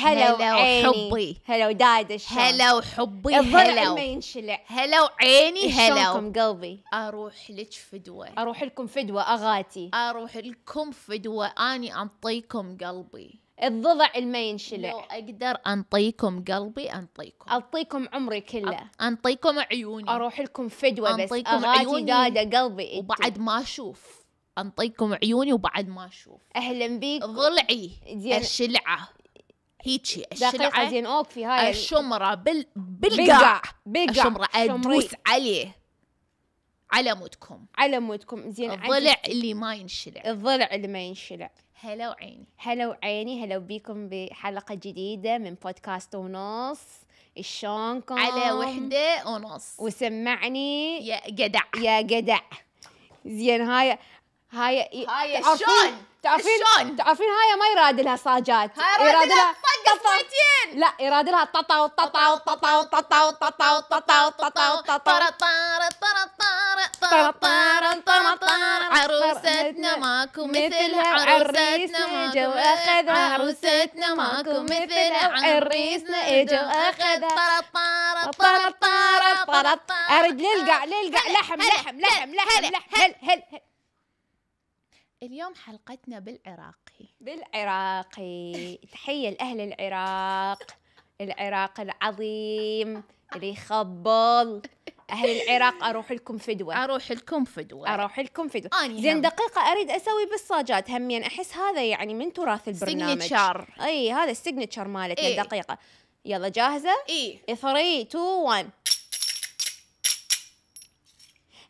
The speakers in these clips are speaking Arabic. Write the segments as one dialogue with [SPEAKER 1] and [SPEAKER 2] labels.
[SPEAKER 1] هلا وحبي
[SPEAKER 2] هلا ودايد الشمس هلا وحبي هلا ما ينشلع هلا وعيني هلا قلبي اروح لك فدوه اروح لكم فدوه اغاتي اروح لكم فدوه اني انطيكم قلبي الضلع ما ينشلع لو اقدر انطيكم قلبي انطيكم انطيكم عمري كله انطيكم عيوني اروح لكم فدوه بس انطيكم عيوني داده قلبي انت. وبعد ما اشوف انطيكم عيوني وبعد ما اشوف اهلا بيك ضلعي الشلعه هيجي الشلعة زين اوك في هاي الشمرة بال... بالقاع بالقاع الشمرة ادوس عليه على مودكم على مودكم زين الضلع اللي ما ينشلع الضلع اللي ما ينشلع هلا وعيني هلا وعيني هلا بيكم بحلقة جديدة من بودكاست ونص شلونكم على وحدة ونص وسمعني يا جدع يا جدع زين هاي هاي هاي الشون تعرفين الشون تعرفين هاي ما يراد لها صاجات هاي يراد لها طقطين لا يراد لها ططا وططا وططا وططا وططا وططا وططا وططا عروستنا ماكو مثلها عروستنا ماكو اخذها عروستنا ماكو مثلها عريسنا اجوا اخذها طرطارة طرطارة طرطاره اريد للقع للقع لحم لحم لحم لحم هل هل هل اليوم حلقتنا بالعراقي بالعراقي تحية لأهل العراق العراق العظيم اللي يخبل اهل العراق اروح لكم فدوه اروح لكم فدوه اروح لكم فدوه زين دقيقه اريد اسوي بالصاجات همين يعني احس هذا يعني من تراث البرنامج سيجنتشر اي هذا السيجنتشر مالتنا إيه؟ دقيقه يلا جاهزه اي 3 2 1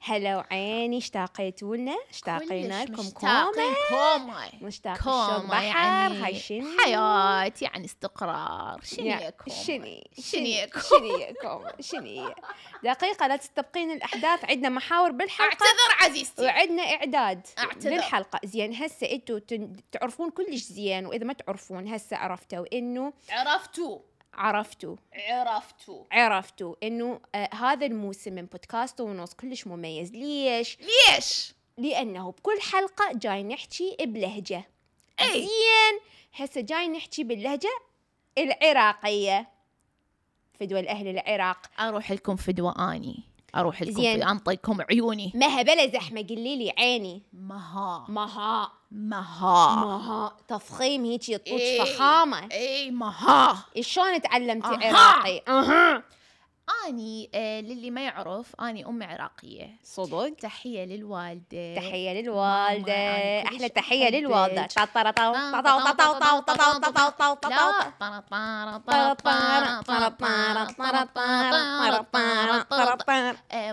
[SPEAKER 2] هلا وعيني اشتاقيتوا لنا اشتاقينا لكم كومي مشتاق كوما بحر يعني هاي شنو حياة يعني استقرار شنو كومي شنو شنو شنو كومي شنو دقيقة لا تستبقين الأحداث عندنا محاور بالحلقة اعتذر عزيزتي وعندنا إعداد اعتذر للحلقة زين هسه أنتم تعرفون كلش زين وإذا ما تعرفون هسه عرفتوا إنه عرفتوا عرفتوا عرفتوا عرفتوا انه آه هذا الموسم من بودكاست ونص كلش مميز ليش ليش لانه بكل حلقه جاي نحكي بلهجه اي زين هسه جاي نحكي باللهجه العراقيه فدوى الاهل العراق اروح لكم فدوى اني اروح لكم زين. انطيكم عيوني مها بلا زحمه قلي لي عيني مها مها مها مها تفخيم هيك يطوش إيه. فخامه اي مها شلون تعلمتي عراقي اها اني آه للي ما يعرف اني ام عراقيه صدق تحيه للوالده تحيه للوالده احلى تحيه للوالده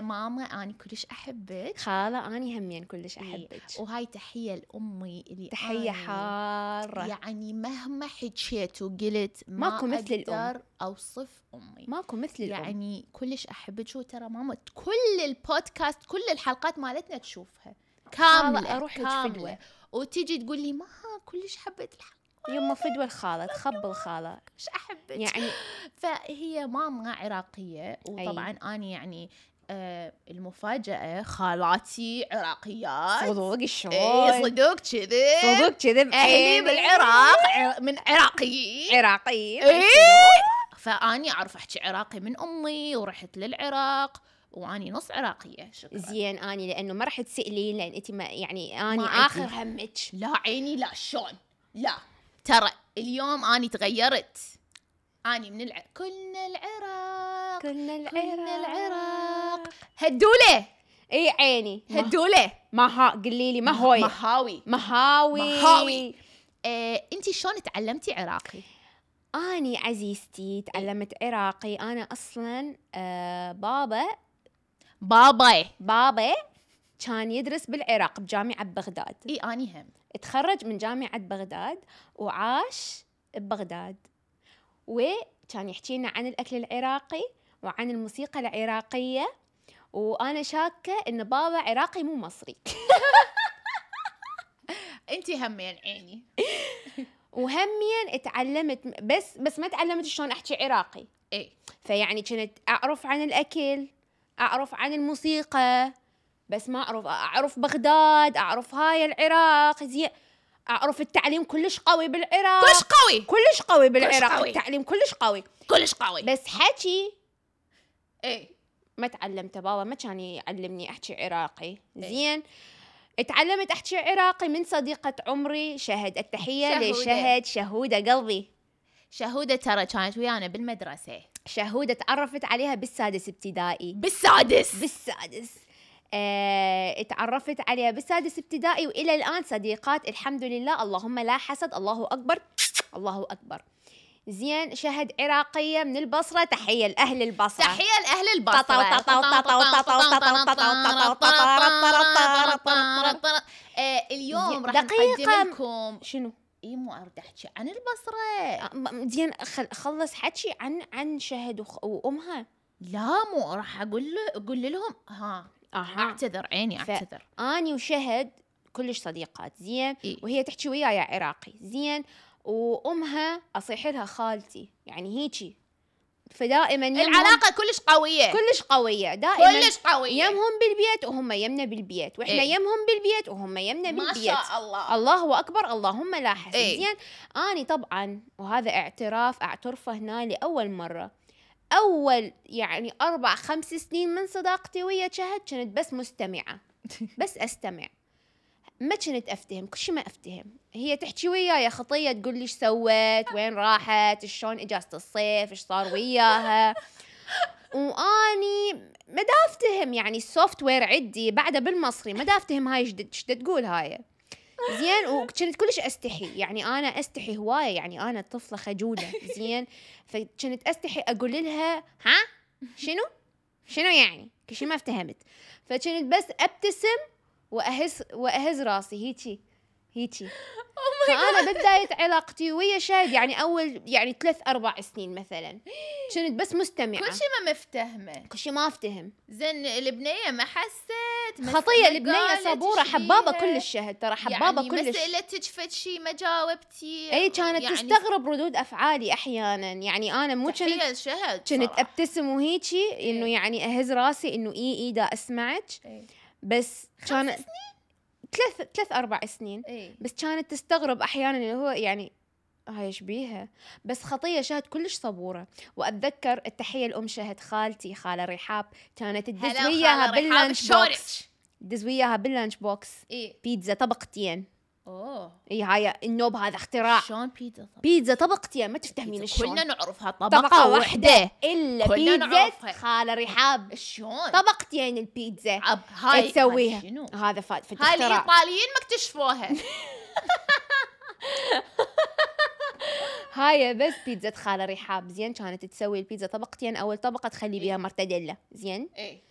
[SPEAKER 2] ماما اني كلش احبك خاله اني همين كلش احبك وهاي تحيه لامي اللي تحيه حاره يعني مهما حكيت وقلت ماكو مثل الام اوصف امي ماكو مثل الأم. يعني كلش احبك وترى ماما كل البودكاست كل الحلقات مالتنا تشوفها كامله اروح فدوه وتجي تقول لي ما كلش حبيت الحلقه يما فدوه الخاله تخب الخاله ايش احبك يعني فهي ماما عراقيه وطبعا أي. انا يعني آه المفاجأة خالاتي عراقيات صدوق شلون؟ اي صدوق كذي صدوق كذي اهلي بالعراق من عراقيين عراقيين اي فاني اعرف احكي عراقي من امي ورحت للعراق واني نص عراقيه شكرا زين اني لانه ما راح تسالين لان انت ما يعني اني ما اخر همك لا عيني لا شلون لا ترى اليوم اني تغيرت اني من الع... كلنا العراق كلنا العراق كلنا العراق هدوله اي عيني هدوله ما ها قولي لي مهوي مهاوي مهاوي مهاوي, مهاوي. إيه انت شلون تعلمتي عراقي؟ أني عزيزتي تعلمت عراقي أنا أصلا آه، بابا بابا بابا كان يدرس بالعراق بجامعة بغداد إي أني هم تخرج من جامعة بغداد وعاش ببغداد وكان يحكي لنا عن الأكل العراقي وعن الموسيقى العراقية وأنا شاكة إن بابا عراقي مو مصري انت همين يعني عيني وهمين اتعلمت بس بس ما تعلمت شلون احكي عراقي اي فيعني كنت اعرف عن الاكل اعرف عن الموسيقى بس ما اعرف اعرف بغداد اعرف هاي العراق زي اعرف التعليم كلش قوي بالعراق كلش قوي كلش قوي بالعراق كلش قوي. التعليم كلش قوي كلش قوي بس حكي ايه ما تعلمته بابا ما كان يعلمني احكي عراقي زين إيه؟ تعلمت أحكي عراقي من صديقة عمري شهد التحية شهودة. لشهد شهودة قلبي شهودة ترى كانت ويانا بالمدرسة شهودة تعرفت عليها بالسادس ابتدائي بالسادس بالسادس اه تعرفت عليها بالسادس ابتدائي والى الان صديقات الحمد لله اللهم لا حسد الله اكبر الله اكبر زين شهد عراقية من البصرة تحية لأهل البصرة تحية لأهل البصرة اليوم راح نقدم لكم شنو اي مو ارد احكي عن البصرة زين خلص حكي عن عن شهد وامها لا مو راح اقول اقول لهم ها أها. اعتذر عيني اعتذر اني وشهد كلش صديقات زين إيه؟ وهي تحكي وياي عراقي زين وامها اصيح لها خالتي يعني هيجي فدائما العلاقة كلش قوية كلش قوية دائما كلش قوية يمهم بالبيت وهم يمنا بالبيت واحنا إيه؟ يمهم بالبيت وهم يمنا بالبيت ما شاء الله الله اكبر اللهم لا حسن إيه؟ زين اني طبعا وهذا اعتراف اعترفه هنا لاول مرة اول يعني اربع خمس سنين من صداقتي ويا شهد كنت بس مستمعة بس استمع ما كنت افتهم كل شيء ما افتهم هي تحكي وياي خطيه تقول لي ايش سوت وين راحت شلون اجازه الصيف ايش صار وياها واني ما دا افتهم يعني السوفت وير عندي بعده بالمصري ما دا افتهم هاي ايش تقول هاي زين وكنت كلش استحي يعني انا استحي هوايه يعني انا طفله خجوله زين فكنت استحي اقول لها ها شنو شنو يعني كل شيء ما افتهمت فكنت بس ابتسم واهز واهز راسي هيجي هيجي oh فانا بدايه علاقتي ويا شاهد يعني اول يعني ثلاث اربع سنين مثلا كنت بس مستمعه كل شيء ما مفتهمه كل شيء ما افتهم زين البنيه ما حست خطيه البنيه صبوره حبابه كل الشهد ترى يعني حبابه يعني كل الشهد مسالتك فد شيء ما جاوبتي اي كانت يعني تستغرب ردود افعالي احيانا يعني انا مو كنت الشهد كنت ابتسم وهيجي انه يعني اهز راسي انه اي اي دا اسمعك إيه. بس كانت سنين؟ ثلاث ثلاث اربع سنين ايه؟ بس كانت تستغرب احيانا اللي هو يعني هاي شبيها بس خطية شهد كلش صبورة وأتذكر التحية لأم شهد خالتي خالة رحاب كانت تدز وياها باللانش بوكس تدز وياها باللانش بوكس إيه؟ بيتزا طبقتين اوه اي هاي النوب هذا اختراع شلون بيتزا طبق. بيتزا طبقتين ما تفتهمين شلون كلنا نعرفها طبقه, طبقة واحده الا بيتزا خاله رحاب شلون طبقتين يعني البيتزا عب هاي إيه، تسويها هذا فات في هاي الايطاليين ما اكتشفوها هاي بس بيتزا خاله رحاب زين كانت تسوي البيتزا طبقتين اول طبقه تخلي بيها إيه. مرتديلا زين ايه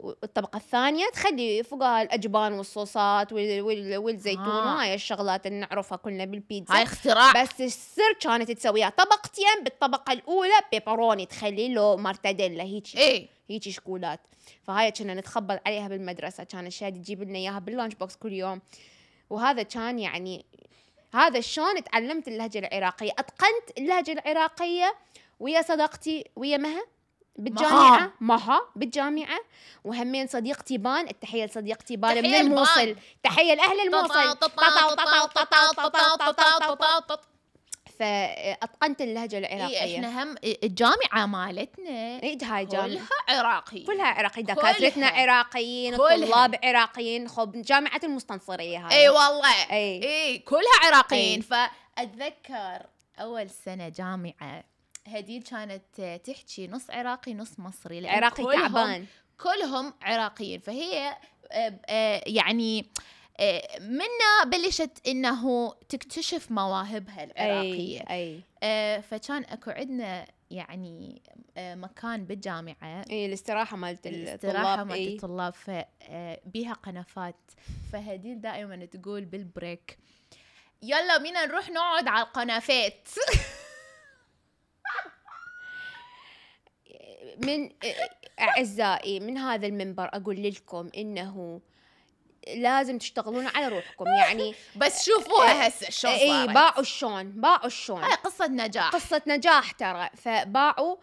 [SPEAKER 2] والطبقة الثانية تخلي فوقها الأجبان والصوصات والزيتون آه. وهاي الشغلات اللي نعرفها كلنا بالبيتزا هاي اختراع بس السر كانت تسويها طبقتين بالطبقة الأولى بيبروني تخلي له مرتديلا هيك إيه؟ هيك شكولات فهاي كنا نتخبل عليها بالمدرسة كان الشادي تجيب لنا إياها باللانش بوكس كل يوم وهذا كان يعني هذا شلون تعلمت اللهجة العراقية أتقنت اللهجة العراقية ويا صداقتي ويا مها بالجامعة مها بالجامعة وهمين صديقتي بان التحية لصديقتي بان من الموصل تحية لأهل الموصل فاتقنت اللهجه العراقيه إيه احنا هم الجامعه مالتنا إيه هاي جامعه كلها عراقي كلها عراقي دكاترتنا عراقيين الطلاب عراقيين خب جامعه المستنصريه هاي اي والله اي اي كلها عراقيين فاتذكر اول سنه جامعه هديل كانت تحكي نص عراقي نص مصري عراقي كلهم تعبان كلهم عراقيين فهي آه، آه، يعني آه، منا بلشت انه تكتشف مواهبها العراقيه اي, أي. فكان اكو عندنا يعني مكان بالجامعه اي الاستراحه مالت الطلاب الاستراحه مالت الطلاب فبيها قنفات فهديل دائما تقول بالبريك يلا بينا نروح نقعد على القنافات من أعزائي من هذا المنبر أقول لكم إنه لازم تشتغلون على روحكم يعني بس شوفوها هسه شلون اي باعوا الشون باعوا الشون هاي قصة نجاح قصة نجاح ترى فباعوا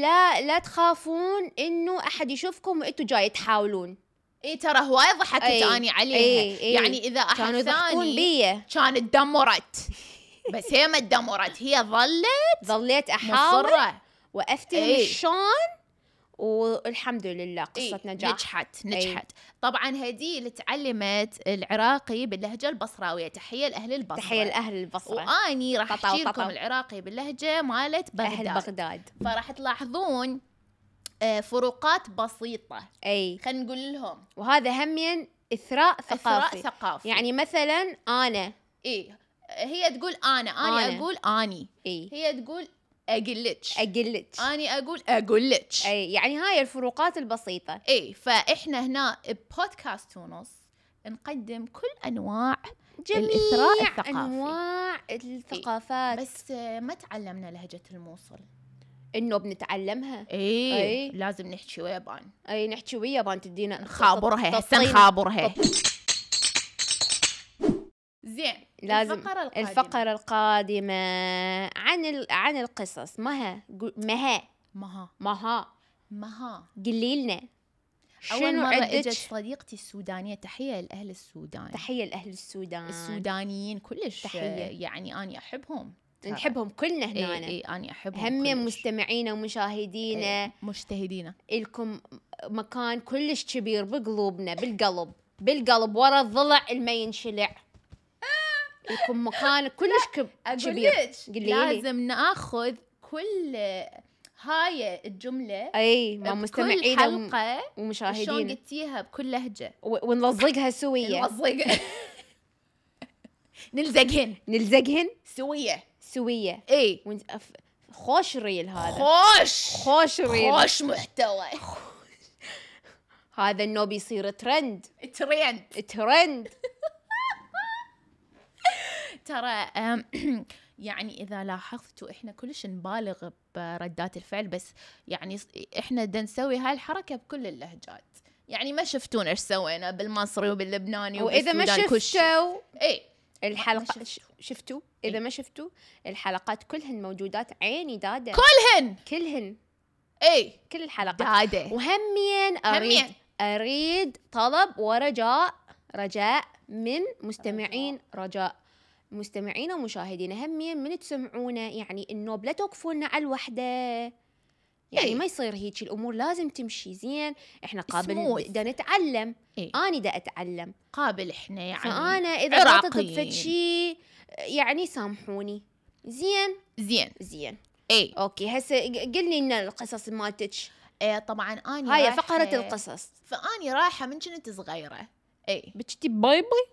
[SPEAKER 2] لا لا تخافون انه احد يشوفكم وانتم جاي تحاولون اي ترى هواي ضحكت اني عليها أي. أي. يعني اذا احد ثاني كان تدمرت كانت بس هي ما تدمرت هي ظلت ظليت احاول مصرة. وافتهم ايه؟ شلون والحمد لله إيه، قصة إيه؟ نجاح نجحت إيه. نجحت إيه؟ طبعا هدي اللي تعلمت العراقي باللهجة البصراوية تحية لأهل البصرة تحية لأهل البصرة وأني راح أشير لكم العراقي باللهجة مالت بغداد أهل بغداد فراح تلاحظون آه، فروقات بسيطة أي خلينا نقول لهم وهذا همين إثراء ثقافي إثراء ثقافي يعني مثلا أنا إيه هي تقول انا انا, اقول اني إيه؟ هي تقول اقلتش اقلتش اني اقول اقلتش اي يعني هاي الفروقات البسيطه اي فاحنا هنا ببودكاست ونص نقدم كل انواع
[SPEAKER 1] جميع الاثراء الثقافي
[SPEAKER 2] انواع الثقافات إيه؟ بس ما تعلمنا لهجه الموصل انه بنتعلمها اي أيه. لازم نحكي ويابان اي نحكي ويابان تدينا نخابرها هسه نخابرها زين لازم الفقرة القادمة, الفقرة القادمة عن ال... عن القصص مها مها مها مها مها قلي لنا أول مرة إجت صديقتي السودانية تحية لأهل السودان تحية لأهل السودان السودانيين كلش تحية يعني أنا أحبهم نحبهم كلنا هنا اي, اي انا احبهم هم مستمعينا ومشاهدينا إيه مجتهدينا الكم مكان كلش كبير بقلوبنا بالقلب بالقلب ورا الضلع الما ينشلع يكون مكان كلش كبير اقول لك لازم ناخذ كل هاي الجملة اي مع مستمعين حلقة ومشاهدين شلون قلتيها بكل لهجة ونلزقها سوية نلزقها نلزقهن نلزقهن سوية سوية اي خوش ريل هذا خوش خوش ريل خوش محتوى هذا انه بيصير ترند ترند ترند ترى يعني اذا لاحظتوا احنا كلش نبالغ بردات الفعل بس يعني احنا دا نسوي هاي الحركه بكل اللهجات يعني ما شفتونا ايش سوينا بالمصري وباللبناني واذا ما شفتوا اي الحلقه شفتوا إيه. اذا ما شفتوا الحلقات كلهن موجودات عيني داده كلهن كلهن اي كل الحلقات داده وهمين اريد همين. اريد طلب ورجاء رجاء من مستمعين رجاء مستمعينا ومشاهدينا همين من تسمعونا يعني انه لا توقفونا على الوحده يعني إيه؟ ما يصير هيك الامور لازم تمشي زين احنا قابل دا نتعلم إيه؟ انا دا اتعلم قابل احنا يعني فانا اذا غلطت فد شيء يعني سامحوني زين زين زين اي اوكي هسه قل لنا القصص مالتك ايه طبعا اني هاي فقره القصص فاني رايحه من كنت صغيره اي بتشتي باي باي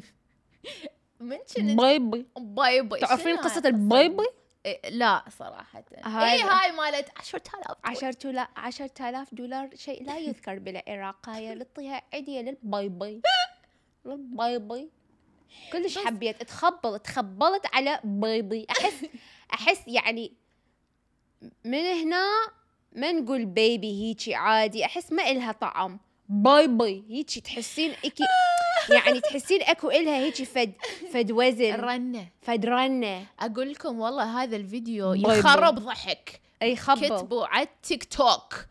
[SPEAKER 2] منشن بيبي بيبي تعرفين قصة البيبي؟ إيه لا صراحة هاي إيه هاي مالت 10000 10000 10000 دولار شيء لا يذكر بالعراق هاي لطيها عدية للبيبي للبيبي كلش حبيت تخبل تخبلت على بيضي احس احس يعني من هنا ما نقول بيبي هيجي عادي احس ما إلها طعم باي باي هيجي تحسين اكي يعني تحسين اكو الها هيك فد فد وزن رنه فد رنه اقول لكم والله هذا الفيديو يخرب ضحك اي خبوا كتبوا على التيك توك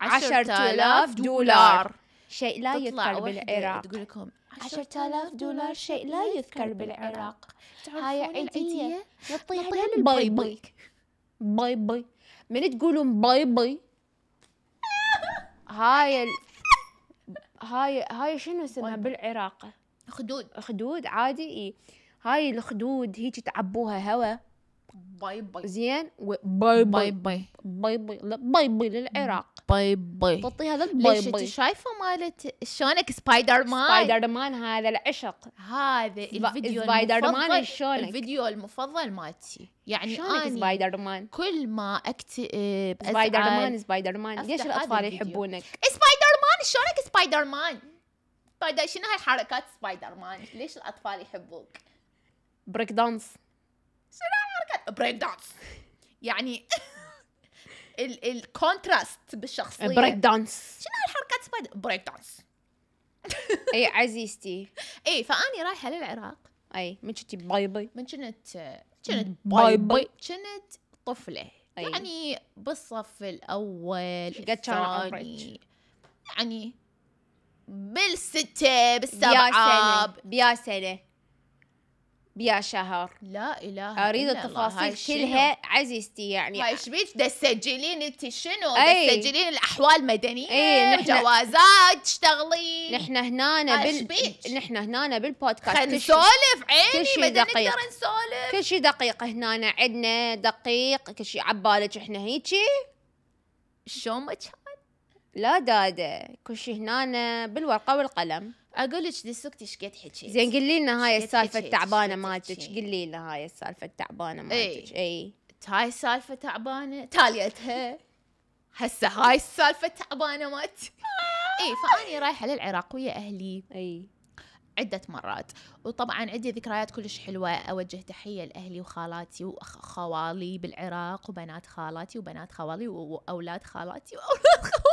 [SPEAKER 2] 10000 دولار شيء لا يذكر بالعراق تقول لكم 10000 دولار شيء لا يذكر بالعراق هاي عيدية نطيحها باي باي باي باي من تقولون باي باي هاي هاي هاي شنو اسمها بالعراق خدود خدود عادي اي هاي الخدود هيك تعبوها هواء باي باي زين باي باي باي باي باي باي باي للعراق باي باي تعطي هذا باي باي ليش شايفه مالت شلونك سبايدر مان سبايدر مان هذا العشق هذا الفيديو سبايدر مان شلونك الفيديو المفضل مالتي يعني انا سبايدر مان كل ما اكتئب إيه، سبايدر مان سبايدر مان ليش الاطفال يحبونك سبايدر شلونك سبايدر مان سبايدر شنو هاي حركات سبايدر مان ليش الاطفال يحبوك بريك دانس شنو حركات بريك دانس يعني الكونتراست بالشخصيه بريك دانس شنو هالحركات سبايدر بريك دانس اي عزيزتي اي فاني رايحه للعراق اي من كنت باي باي من كنت كنت باي باي كنت طفله أي. يعني بالصف الاول قد كان عمرك يعني بالستة بالسبعة بيا سنة بيا سنة بيا شهر لا اله اريد التفاصيل كلها عزيزتي يعني هاي ايش بيك تسجلين انت شنو؟ تسجلين الاحوال مدنيه اي نحن جوازات تشتغلين نحن هنا بال نحن هنا بالبودكاست خلينا نسولف عيني ما نقدر نسولف كل شيء دقيق هنا عندنا دقيق كل شيء عبالك احنا هيجي شو لا داده كل شيء هنا بالورقه والقلم اقول لك دسوقتي ايش قد حكيت زين قولي لنا هاي السالفه التعبانه مالتك قولي لنا هاي السالفه التعبانه مالتك اي هاي السالفه تعبانه تاليتها هسه هاي السالفه تعبانه مالتك اي فاني رايحه للعراق ويا اهلي اي عدة مرات وطبعا عندي ذكريات كلش حلوة أوجه تحية لأهلي وخالاتي وخوالي بالعراق وبنات خالاتي وبنات خوالي وأولاد خالاتي وأولاد خالاتي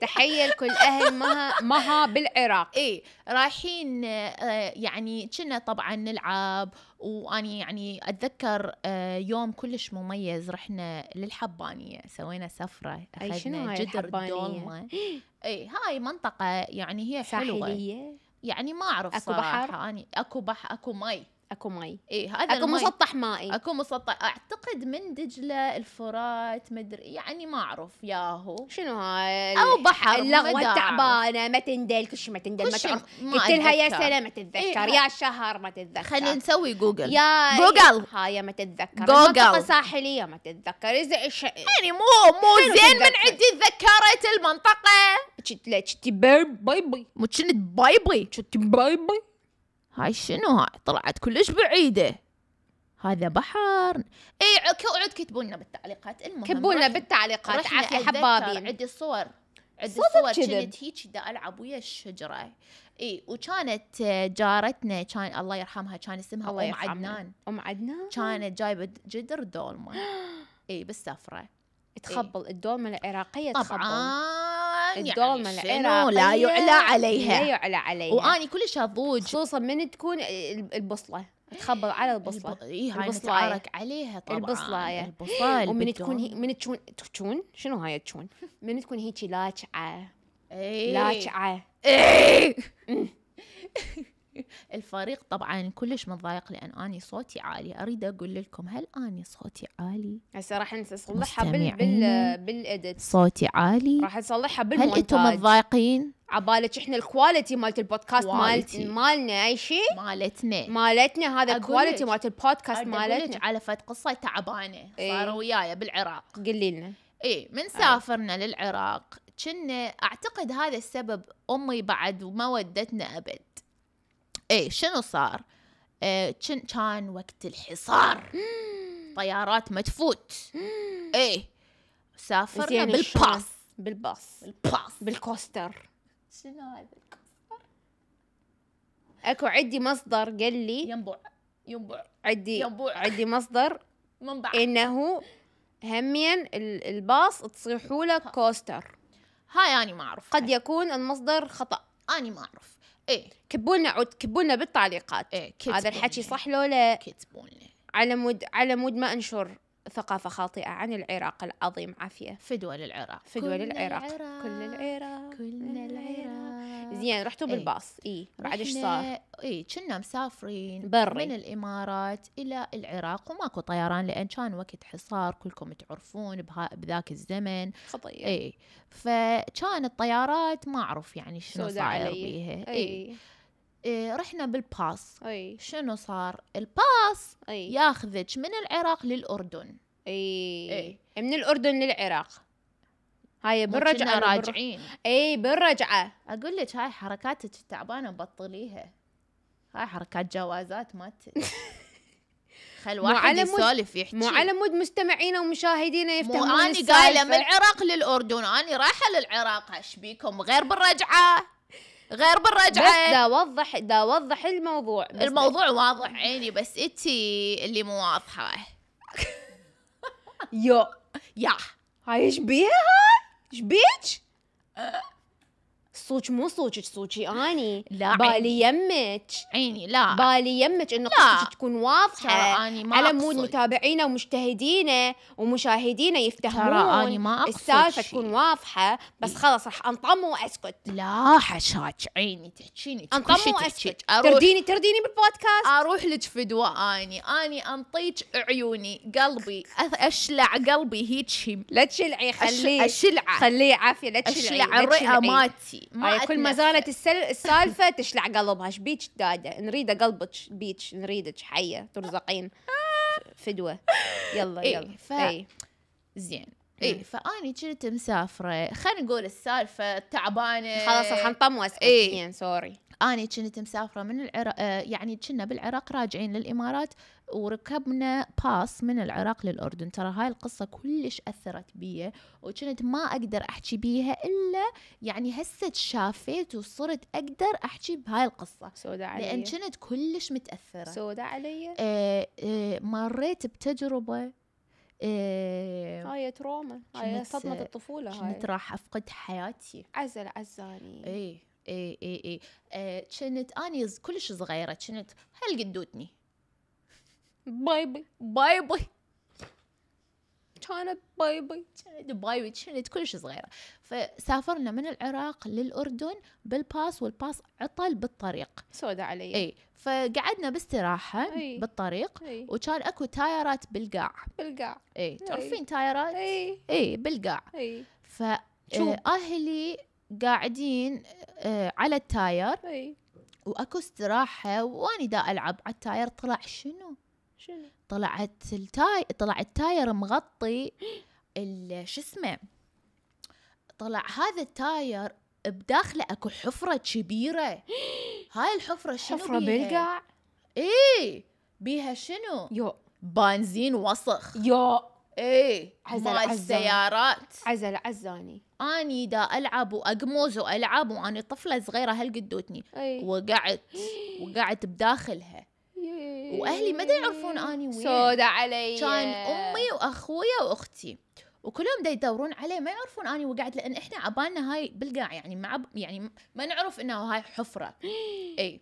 [SPEAKER 2] تحيه لكل اهل مها مها بالعراق اي رايحين آه، يعني كنا طبعا نلعب واني يعني اتذكر آه، يوم كلش مميز رحنا للحبانيه سوينا سفره اخذنا جدر الحبانية اي هاي منطقه يعني هي حلوه ساحليه يعني ما اعرف اكو بحر؟ اكو بحر اكو مي اكو مي اي هذا اكو المي. مسطح مائي اكو مسطح اعتقد من دجله الفرات مدري يعني ما اعرف ياهو شنو هاي او بحر لا تعبانه ما تندل كل شيء ما تندل ما تعرف قلت لها يا سنه ما تتذكر إيه يا شهر ما تتذكر خلينا نسوي جوجل يا جوجل إيه، هاي ما تتذكر جوجل منطقه ساحليه ما تتذكر يعني مو مو زين من عندي تذكرت المنطقه شتي باي باي مو كنت باي باي شتي باي باي هاي شنو هاي طلعت كلش بعيدة هذا بحر اي اقعد كتبوا لنا بالتعليقات المهم كتبوا لنا بالتعليقات عافية حبابي عندي الصور عندي صور كنت هيك دا العب ويا الشجره اي وكانت آه، جارتنا كان الله يرحمها كان اسمها الله ام عدنان ام عدنان كانت جايبه جدر دولمه اي بالسفره تخبل إيه؟ الدولمه العراقيه تخبل طبعا الدولمه يعني العراقيه لا يعلى عليها لا يعلى عليها واني كلش اضوج خصوصا من تكون البصله تخبر على إيه، البصله إيه، البصله إيه عليها طبعا البصله إيه. البصل ومن تكون هي... من تكون تشون شنو هاي تشون من تكون هيك لاجعه ايه لاجعه ايه الفريق طبعا كلش متضايق لان اني صوتي عالي اريد اقول لكم هل اني صوتي عالي هسه راح نصلحها بال بال بالاديت صوتي عالي راح نصلحها بالمونتاج هل انتم متضايقين عبالك احنا الكواليتي مالت البودكاست مالت مالنا اي شيء مالتنا مالتنا هذا الكواليتي مالت البودكاست مالتنا على فت قصه تعبانه إيه. صار وياي بالعراق قلي لنا إيه، اي من سافرنا ايه. للعراق كنا اعتقد هذا السبب امي بعد ما ودتنا ابد ايه شنو صار؟ إيه كان وقت الحصار طيارات ما تفوت ايه سافرنا يعني بالباص بالباص بالباص بالكوستر شنو هذا الكوستر؟ اكو عندي مصدر قال لي ينبع ينبع عندي ينبع عندي مصدر منبع انه هميا الباص تصيحوا له كوستر هاي اني ما اعرف قد يكون المصدر خطا اني ما اعرف ايه كبوا لنا عود كبوا لنا بالتعليقات ايه هذا الحكي صح لو لا كتبوا لنا على مود على مود ما انشر ثقافة خاطئة عن العراق العظيم عافية في دول العراق في دول كل العراق كل العراق, كل العراق. زين رحتوا ايه بالباص اي بعد ايش صار؟ اي كنا مسافرين بري من الامارات الى العراق وماكو طيران لان كان وقت حصار كلكم تعرفون بذاك الزمن خطيه اي فكان الطيارات ما اعرف يعني شنو صاير بيها اي, إيه. إيه رحنا بالباص أي. شنو صار الباص أي. ياخذك من العراق للأردن أي. أي. من الأردن للعراق هاي بالرجعه راجعين اي بالرجعه اقول لك هاي حركاتك التعبانه بطليها هاي حركات جوازات مالتك خل واحد يسولف يحكي مو على مود مستمعينا ومشاهدينا يفتهمون انا قايله من العراق للاردن اني رايحه للعراق ايش بيكم غير بالرجعه غير بالرجعه بس دا اوضح دا اوضح الموضوع الموضوع واضح عيني بس انتي اللي مو واضحه يو يا هاي ايش بيها هاي Bitch! صوج مو صوجك صوجي اني لا بالي يمك عيني لا بالي يمك انه قصتك تكون واضحه ترى اني ما على مود متابعينا ومجتهدينا ومشاهدينا يفتهمون ترى اني ما اقصد السالفه تكون واضحه بس خلاص راح انطم واسكت لا حشاك عيني تحكيني انطم واسكت ترديني ترديني بالبودكاست اروح لك فدوى اني اني انطيك عيوني قلبي اشلع قلبي هيك لا تشلعي خليه اشلعه خليه عافيه لا تشلعي الرئه مالتي ما يعني كل ما زالت السالفه تشلع قلبها شبيك داده نريده قلبك بيتش نريدك حيه ترزقين فدوه يلا إيه يلا ف... إيه. زين اي إيه، فاني كنت مسافره خلينا نقول السالفه تعبانه خلاص راح نطموس واسكت إيه. سوري إيه، اني كنت مسافره من العراق آه، يعني كنا بالعراق راجعين للامارات وركبنا باص من العراق للأردن ترى هاي القصة كلش أثرت بي وكنت ما أقدر أحكي بيها إلا يعني هسه شافيت وصرت أقدر أحكي بهاي القصة سودا علي لأن كنت كلش متأثرة سودا علي آه آه مريت بتجربة إيه هاي تروما هاي صدمة الطفولة هاي كنت راح أفقد حياتي عزل عزاني إيه اي اي اي آه، كنت اني كلش صغيره كنت هل قدوتني باي باي باي باي كانت باي باي كانت باي باي كانت كلش صغيرة فسافرنا من العراق للأردن بالباص والباص عطل بالطريق سودة علي اي فقعدنا باستراحة أي. بالطريق أي. وكان اكو تايرات بالقاع بالقاع اي إيه. تعرفين تايرات اي اي بالقاع اي فأهلي آه، قاعدين آه، على التاير اي واكو استراحة واني دا العب على التاير طلع شنو شنو؟ طلعت التاي طلع التاير مغطي شو اسمه طلع هذا التاير بداخله اكو حفره كبيره هاي الحفره شنو حفره بالقاع اي بيها شنو يو بنزين وسخ يو اي عزل مال السيارات عزل عزاني اني دا العب واقموز والعب واني طفله صغيره هل قدوتني إيه. وقعت وقعت بداخلها
[SPEAKER 1] واهلي ما دا
[SPEAKER 2] يعرفون اني وين سودا علي كان امي واخويا واختي وكلهم دا يدورون عليه ما يعرفون اني وقعت لان احنا عبالنا هاي بالقاع يعني ما يعني ما نعرف انه هاي حفره اي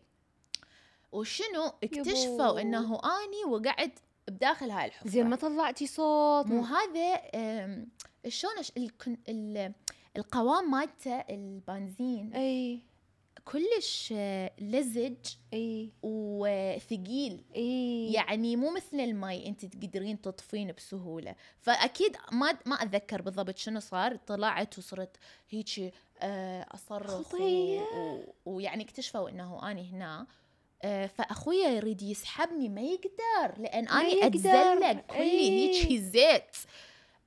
[SPEAKER 2] وشنو اكتشفوا انه اني وقعت بداخل هاي الحفره زين ما طلعتي صوت مو هذا شلون القوام مالته البنزين اي كلش لزج اي وثقيل اي يعني مو مثل المي انت تقدرين تطفين بسهوله فاكيد ما ما اتذكر بالضبط شنو صار طلعت وصرت هيجي آه، اصرخ و... ويعني اكتشفوا انه اني هنا آه، فاخويا يريد يسحبني ما يقدر لان اني اتزلق كلي هيك هيجي زيت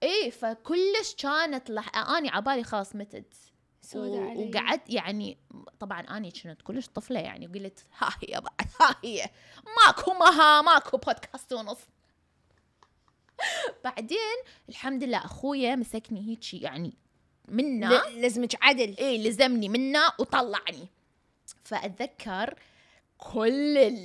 [SPEAKER 2] اي فكلش كانت لح... اني عبالي خلاص متت سوداء وقعدت يعني طبعا اني كنت كلش طفله يعني وقلت ها هي بعد ها هي ماكو مها ماكو بودكاست ونص بعدين الحمد لله اخويا مسكني هيك يعني منا لزمك عدل اي لزمني منا وطلعني فاتذكر كل ال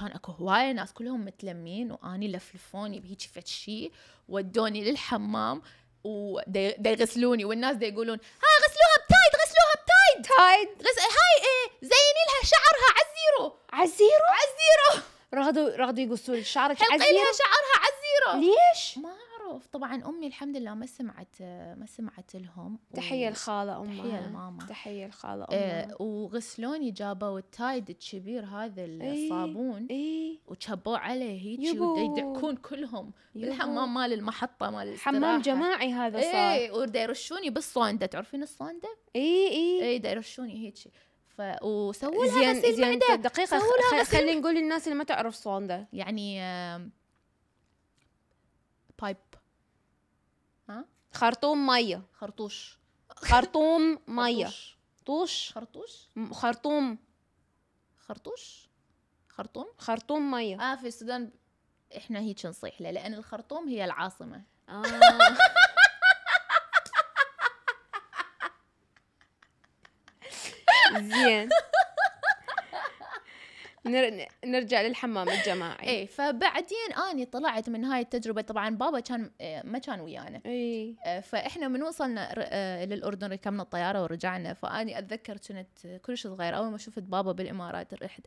[SPEAKER 2] كان اكو هوايه ناس كلهم متلمين واني لفلفوني بهيجي فد شيء ودوني للحمام ويغسلوني والناس دي يقولون ها آه، غسلوها بتايد غسلوها بتايد تايد غس... هاي ايه زيني لها شعرها عزيرو عزيرو عزيرو رغدوا رغدوا يقصوا شعرك عزيرو لها شعرها عزيرو ليش؟ ما معروف طبعا امي الحمد لله ما سمعت ما سمعت لهم تحيه الخاله امها تحيه الماما تحيه الخاله آه، امها آه وغسلوني جابوا التايد الكبير هذا الصابون اي, وشبوه عليه هيك ويدعكون كلهم بالحمام مال المحطه مال حمام جماعي هذا صار اي ويرشوني بالصونده تعرفين الصونده اي اي اي يرشوني هيك وسووا لها زين غسيل زين معده دقيقه خل... خلينا نقول للناس اللي ما تعرف صونده يعني آه... بايب خرطوم ميه خرطوش خرطوم ميه طوش خرطوش خرطوم خرطوش خرطوم خرطوم ميه اه في السودان احنا هيك نصيح له لان الخرطوم هي العاصمه آه. زين نر... نرجع للحمام الجماعي اي فبعدين اني طلعت من هاي التجربه طبعا بابا كان ما كان ويانا اي آه، فاحنا من وصلنا آه، للاردن ركبنا الطياره ورجعنا فاني اتذكر كنت كلش صغيره اول ما شفت بابا بالامارات رحت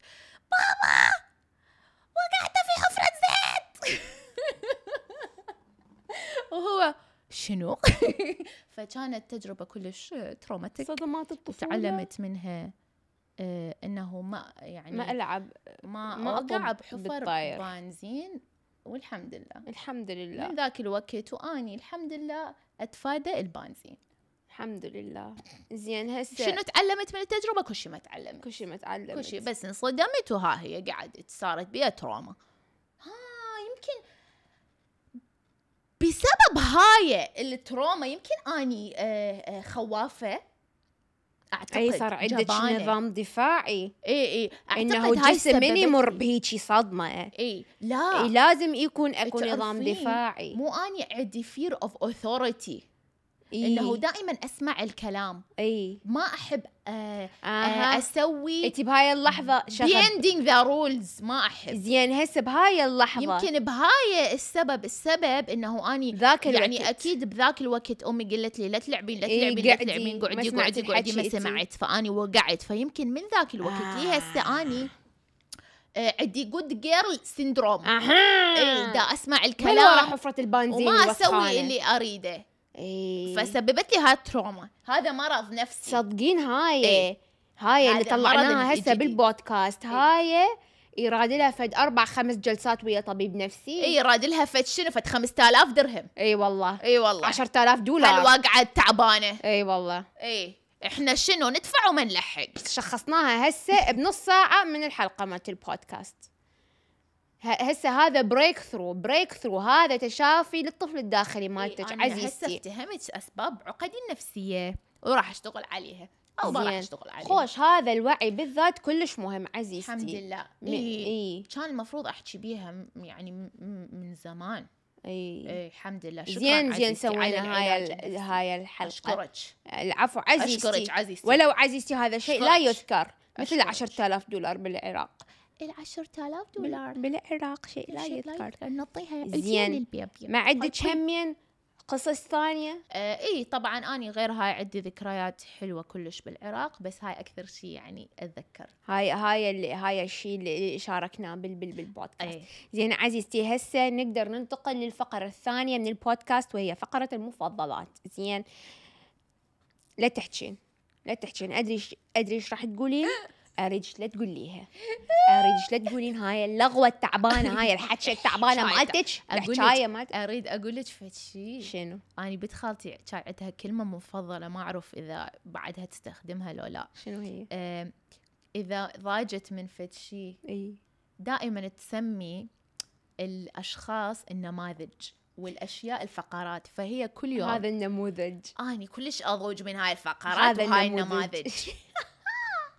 [SPEAKER 2] بابا وقعت في حفره زيت وهو شنو فكانت تجربه كلش تروماتيك صدمات الطفوله تعلمت منها آه، انه ما يعني ما العب ما, ما اوقع بحفر بنزين والحمد لله الحمد لله من ذاك الوقت واني الحمد لله اتفادى البنزين الحمد لله زين هسه شنو تعلمت من التجربه كل شيء ما تعلمت كل شيء ما تعلمت كل شيء بس انصدمت وها هي قعدت صارت بيها تروما ها يمكن بسبب هاي التروما يمكن اني آه، آه، خوافه اعتقد اي صار عندك نظام دفاعي اي اي اعتقد انه جسم من يمر بهيجي صدمه اي لا إيه لازم يكون اكو نظام دفاعي مو اني عندي فير اوف اوثورتي إيه؟ انه دائما اسمع الكلام اي ما احب آه آه اسوي انت بهاي اللحظه بيندينج ذا رولز ما احب زين هسه بهاي اللحظه يمكن بهاي السبب السبب انه اني ذاك يعني الوقت. يعني اكيد بذاك الوقت امي قالت لي لا تلعبين لا إيه، تلعبين إيه لا تلعبين قعدي قعدي قعدي ما سمعت فاني وقعت فيمكن من ذاك الوقت آه. لي هسه اني آه، عندي جود جيرل سندروم اها إيه دا اسمع الكلام راح حفره البنزين وما اسوي اللي اريده إيه. فسببت لي هاي التروما هذا مرض نفسي صدقين هاي إيه. هاي اللي طلعناها هسه بالبودكاست إيه. هاي يراد لها فد اربع خمس جلسات ويا طبيب نفسي اي يراد لها فد شنو فد 5000 درهم اي والله اي والله 10000 دولار واقعه تعبانه اي والله اي احنا شنو ندفع وما نلحق شخصناها هسه بنص ساعه من الحلقه مالت البودكاست هسه هذا بريك ثرو بريك ثرو هذا تشافي للطفل الداخلي مالتك إيه عزيزتي هسه افتهمت اسباب عقدي النفسيه وراح اشتغل عليها او ما راح اشتغل عليها خوش هذا الوعي بالذات كلش مهم عزيزتي الحمد لله اي إيه. إيه. كان المفروض احكي بيها يعني من زمان اي إيه الحمد لله شكرا زين زين سوينا هاي هاي الحلقه اشكرك العفو عزيزتي اشكرك عزيزتي ولو عزيزتي هذا شيء لا يذكر مثل 10000 دولار بالعراق ال 10000 دولار بالعراق شيء لا يذكر نعطيها زين ما عندك همين قصص ثانية؟ آه اي طبعا أنا غير هاي عندي ذكريات حلوة كلش بالعراق بس هاي أكثر شيء يعني أتذكر هاي هاي اللي هاي الشيء اللي شاركناه بال بال بالبودكاست أي. زين عزيزتي هسه نقدر ننتقل للفقرة الثانية من البودكاست وهي فقرة المفضلات زين لا تحكين لا تحكين أدري أدري إيش راح تقولين اريدش لا تقوليها اريدش لا تقولين هاي اللغوه التعبانه هاي الحكي التعبانه مالتك الحكايه مالتك اريد اقول لك فد شيء شنو؟ اني بنت خالتي عندها كلمه مفضله ما اعرف اذا بعدها تستخدمها لو لا شنو هي؟ اذا ضاجت من فد شيء دائما تسمي الاشخاص النماذج والاشياء الفقرات فهي كل يوم هذا النموذج اني كلش اضوج من هاي الفقرات هذا وهاي النماذج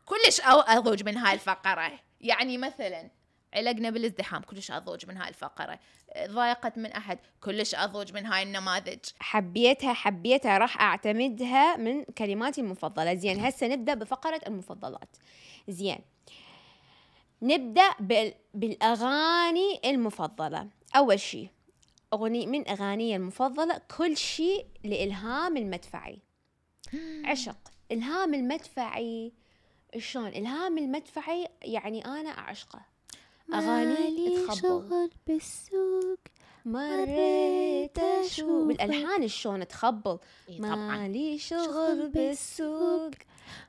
[SPEAKER 2] كلش اضوج من هاي الفقره يعني مثلا علقنا بالازدحام كلش اضوج من هاي الفقره ضايقت من احد كلش اضوج من هاي النماذج حبيتها حبيتها راح اعتمدها من كلماتي المفضله زين هسه نبدا بفقره المفضلات زين نبدا بالاغاني المفضله اول شيء اغني من اغاني المفضله كل شيء لالهام المدفعي عشق الهام المدفعي شلون الهام المدفعي يعني انا اعشقه اغاني تخبل بالسوق مريت اشوف بالالحان شلون تخبل مالي شغل بالسوق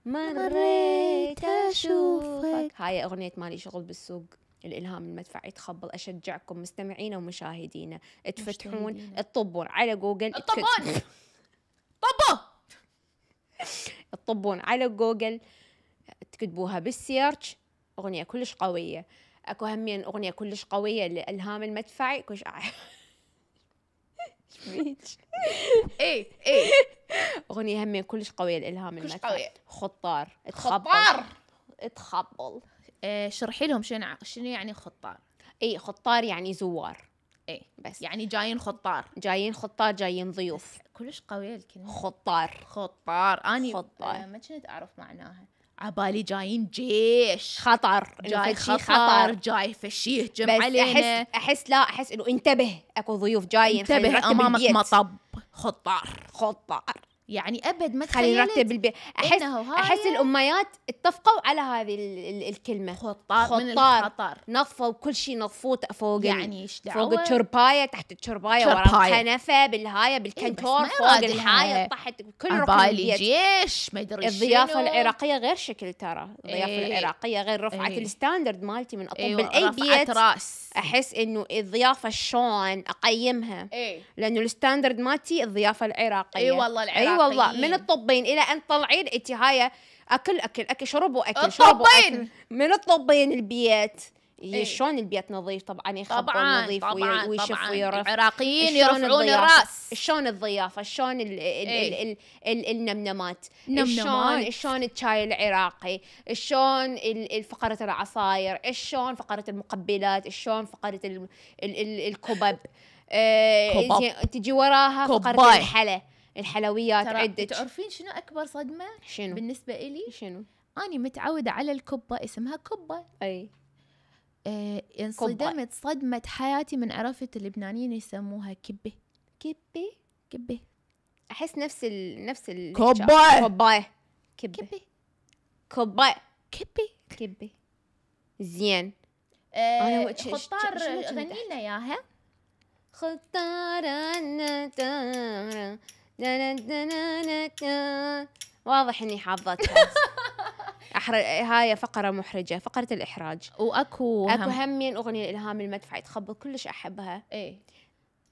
[SPEAKER 2] مريت اشوفك هاي اغنيه مالي شغل بالسوق الالهام المدفعي تخبل اشجعكم مستمعينا ومشاهدينا تفتحون تطبون على جوجل تطبون طبوا تطبون على جوجل تكتبوها بالسيرش أغنية كلش قوية اكو همين أغنية كلش قوية لإلهام المدفعي كلش اي آه. اي إيه. أغنية همين كلش قوية لإلهام كلش المدفعي قوية خطار خطار تخبل إيه، شرحي لهم شنو شنو يعني خطار اي خطار يعني زوار اي بس يعني جايين خطار جايين خطار جايين ضيوف كلش قوية الكلمة خطار خطار اني خطار. آه، ما كنت أعرف معناها عبالي جايين جيش خطر جاي في خطر, خطر جاي فشيه جم بس علينا احس احس لا احس انه انتبه اكو ضيوف جايين انتبه امامك مطب خطار خطار يعني ابد ما خلينا نرتب البيت احس احس الاميات اتفقوا على هذه الكلمه خطار خطار من الخطر نظفوا كل شيء نظفوه فوق يعني ايش فوق التربايه تحت التربايه ورا الكنفه بالهاي إيه، بالكنتور فوق الهاي تحت كل ركنيه جيش ما ادري الضيافه العراقيه غير شكل ترى الضيافه ايه العراقيه غير رفعت ايه الستاندرد مالتي من اطب ايه أيوة، اي بيت راس احس انه الضيافه شلون اقيمها ايه لانه الستاندرد مالتي الضيافه العراقيه اي والله العراقيه والله من الطبين الى ان تطلعين انت هاي اكل اكل اكل شرب واكل شرب واكل من الطبين البيت إيه. إيه، شلون البيت نظيف طبعا يخبون نظيف طبعاً ويشف ويرف العراقيين يرفعون الراس شلون الضيافه شلون إيه. النمنمات شلون شلون الشاي العراقي شلون فقره العصاير شلون فقره المقبلات شلون فقره الكبب تجي وراها فقره الحلا الحلويات عدة تعرفين شنو اكبر صدمه شنو بالنسبه الي شنو اني متعوده على الكبه اسمها كبه اي آه انصدمت صدمه حياتي من عرفت اللبنانيين يسموها كبه كبه كبه احس نفس ال... نفس ال... كبه كبه كبه كبه كبه كبه زين آه، خطار غني لنا اياها خطارنا واضح اني حافظتها أحر... هاي فقرة محرجة فقرة الإحراج وأكو أكو همين أغنية الهام المدفع تخبل كلش أحبها إيه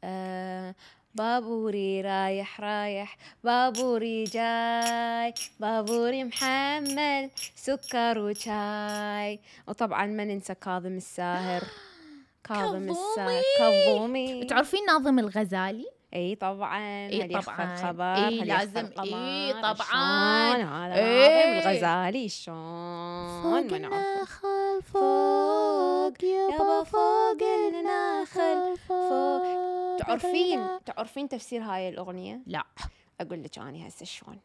[SPEAKER 2] آه بابوري رايح رايح بابوري جاي بابوري محمل سكر وشاي وطبعا ما ننسى كاظم الساهر كاظم الساهر كظومي تعرفين ناظم الغزالي؟ اي طبعا اي طبعا الخبر اي لازم اي طبعا هذا إيه الغزالي شلون ما النخل فوق يابا فوق النخل فوق
[SPEAKER 1] تعرفين
[SPEAKER 2] تعرفين تفسير هاي الاغنيه؟ لا اقول لك انا هسه شلون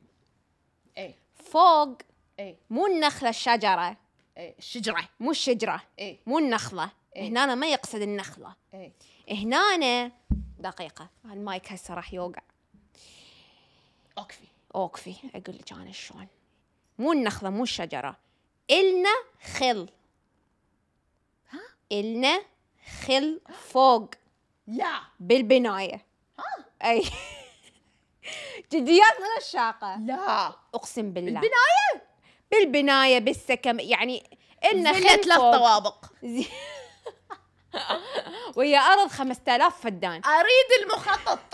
[SPEAKER 2] اي فوق اي مو النخله الشجره الشجره إيه، مو الشجره إيه؟ مو النخله إيه؟ هنا ما يقصد النخله إيه؟ هنا دقيقة المايك هسه راح يوقع اوكفي اوكفي أقول لك أنا شلون مو النخلة مو الشجرة إلنا خل ها؟ إلنا خل فوق لا بالبناية ها؟ أي جديات من الشاقة لا أقسم بالله بالبناية بالبناية بالسكن يعني إلنا خل فوق طوابق وهي أرض 5000 فدان أريد المخطط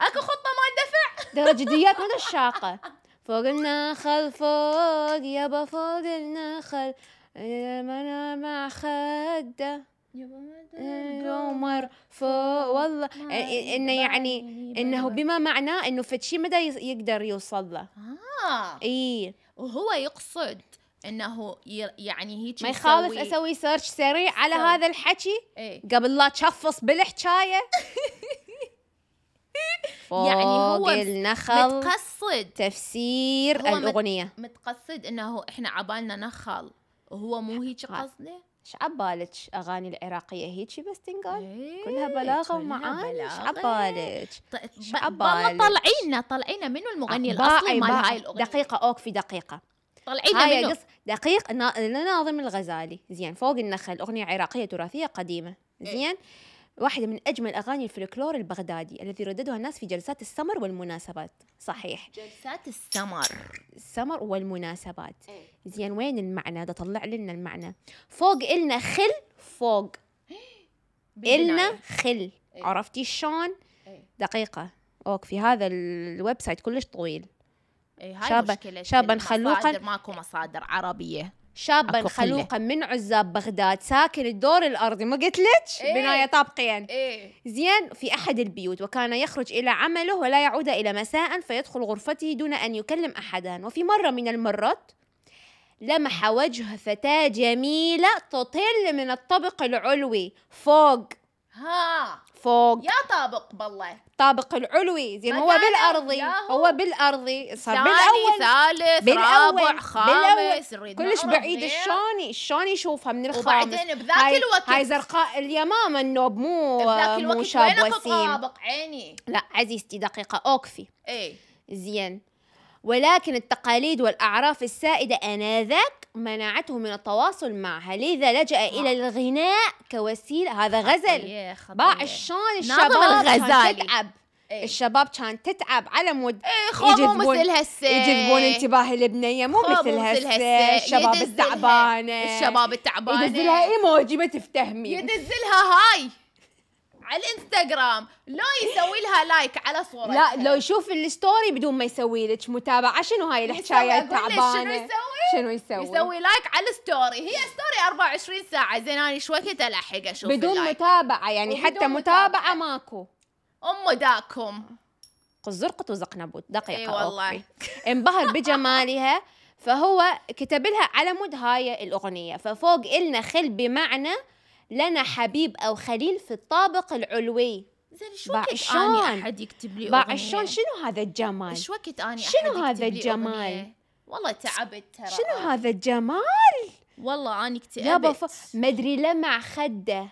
[SPEAKER 2] اكو خطه ما دفع ديات من الشاقه فوق النخل فوق يابا فوق النخل انا مع خده القمر فوق والله انه يعني انه بما معناه انه فد شيء مدى يقدر يوصل له اه اي وهو يقصد انه يعني هيك ما يخالف اسوي سيرش سريع على سوي. هذا الحكي ايه؟ قبل لا تشفص بالحكايه يعني هو النخل متقصد تفسير هو الاغنيه متقصد انه احنا عبالنا نخل وهو مو هيك قصده ايش عبالك اغاني العراقيه هيك بس تنقال ايه كلها بلاغه ومعاني ايش عبالك ايش عبالك طلعينا طلعينا منو المغني الاصلي مال هاي الاغنيه دقيقه اوقفي دقيقه طلعينا هاي منه. قص دقيق لناظم الغزالي زين فوق النخل أغنية عراقية تراثية قديمة إيه. زين واحدة من أجمل أغاني الفلكلور البغدادي التي رددها الناس في جلسات السمر والمناسبات صحيح جلسات السمر السمر والمناسبات إيه. زين وين المعنى ده طلع لنا المعنى فوق إلنا خل فوق
[SPEAKER 1] إلنا
[SPEAKER 2] خل إيه. عرفتي شلون دقيقة أوك في هذا الويب سايت كلش طويل إيه هاي شابا مشكلة شابا خلوقا ماكو مصادر عربية شابا خلوقا من عزاب بغداد ساكن الدور الارضي ما قلت لك إيه؟ بنايه طابقين إيه؟ زين في احد البيوت وكان يخرج الى عمله ولا يعود الى مساء فيدخل غرفته دون ان يكلم احدا وفي مره من المرات لمح وجه فتاه جميله تطل من الطابق العلوي فوق ها فوق يا طابق بالله طابق العلوي زين هو بالارضي هو, هو بالارضي صار ثاني بالاول ثالث بالأول رابع خامس كلش بعيد الشوني شلون يشوفها من الخامس وبعدين بذاك هاي الوقت هاي زرقاء اليمامه النوب مو بذاك الوقت مو شاب وسيم طابق عيني لا عزيزتي دقيقه اوقفي اي زين ولكن التقاليد والأعراف السائدة آنذاك منعته من التواصل معها لذا لجأ إلى الغناء كوسيلة هذا غزل باع الشان نعم. الشباب نعم. الغزالي تتعب إيه؟ الشباب كان تتعب على مود إيه يجذبون يجذبون انتباه البنيه مو مثل هسه الشباب التعبانه الشباب التعبانه يدزلها ايموجي ما تفتهمي يدزلها هاي على الانستغرام لو يسوي لها لايك على صورتها لا لو يشوف الستوري بدون ما يسوي لك متابعه شنو هاي الحكايه التعبانه شنو يسوي؟ شنو يسوي؟ يسوي لايك على الستوري هي ستوري 24 ساعه زين انا شو وقت الحق اشوف بدون اللايك. متابعه يعني حتى متابعه ماكو ام داكم قزرقة وزقنبوت دقيقة اي أيوة والله انبهر بجمالها فهو كتب لها على مود هاي الأغنية ففوق إلنا خل بمعنى لنا حبيب أو خليل في الطابق العلوي
[SPEAKER 1] زين شو وقت اني احد
[SPEAKER 2] يكتب لي اغنيه شلون شنو هذا الجمال؟ شو وقت اني شنو هذا الجمال؟ والله تعبت ترى شنو آه. هذا الجمال؟ والله اني اكتئبت يابا ف... مدري لمع خده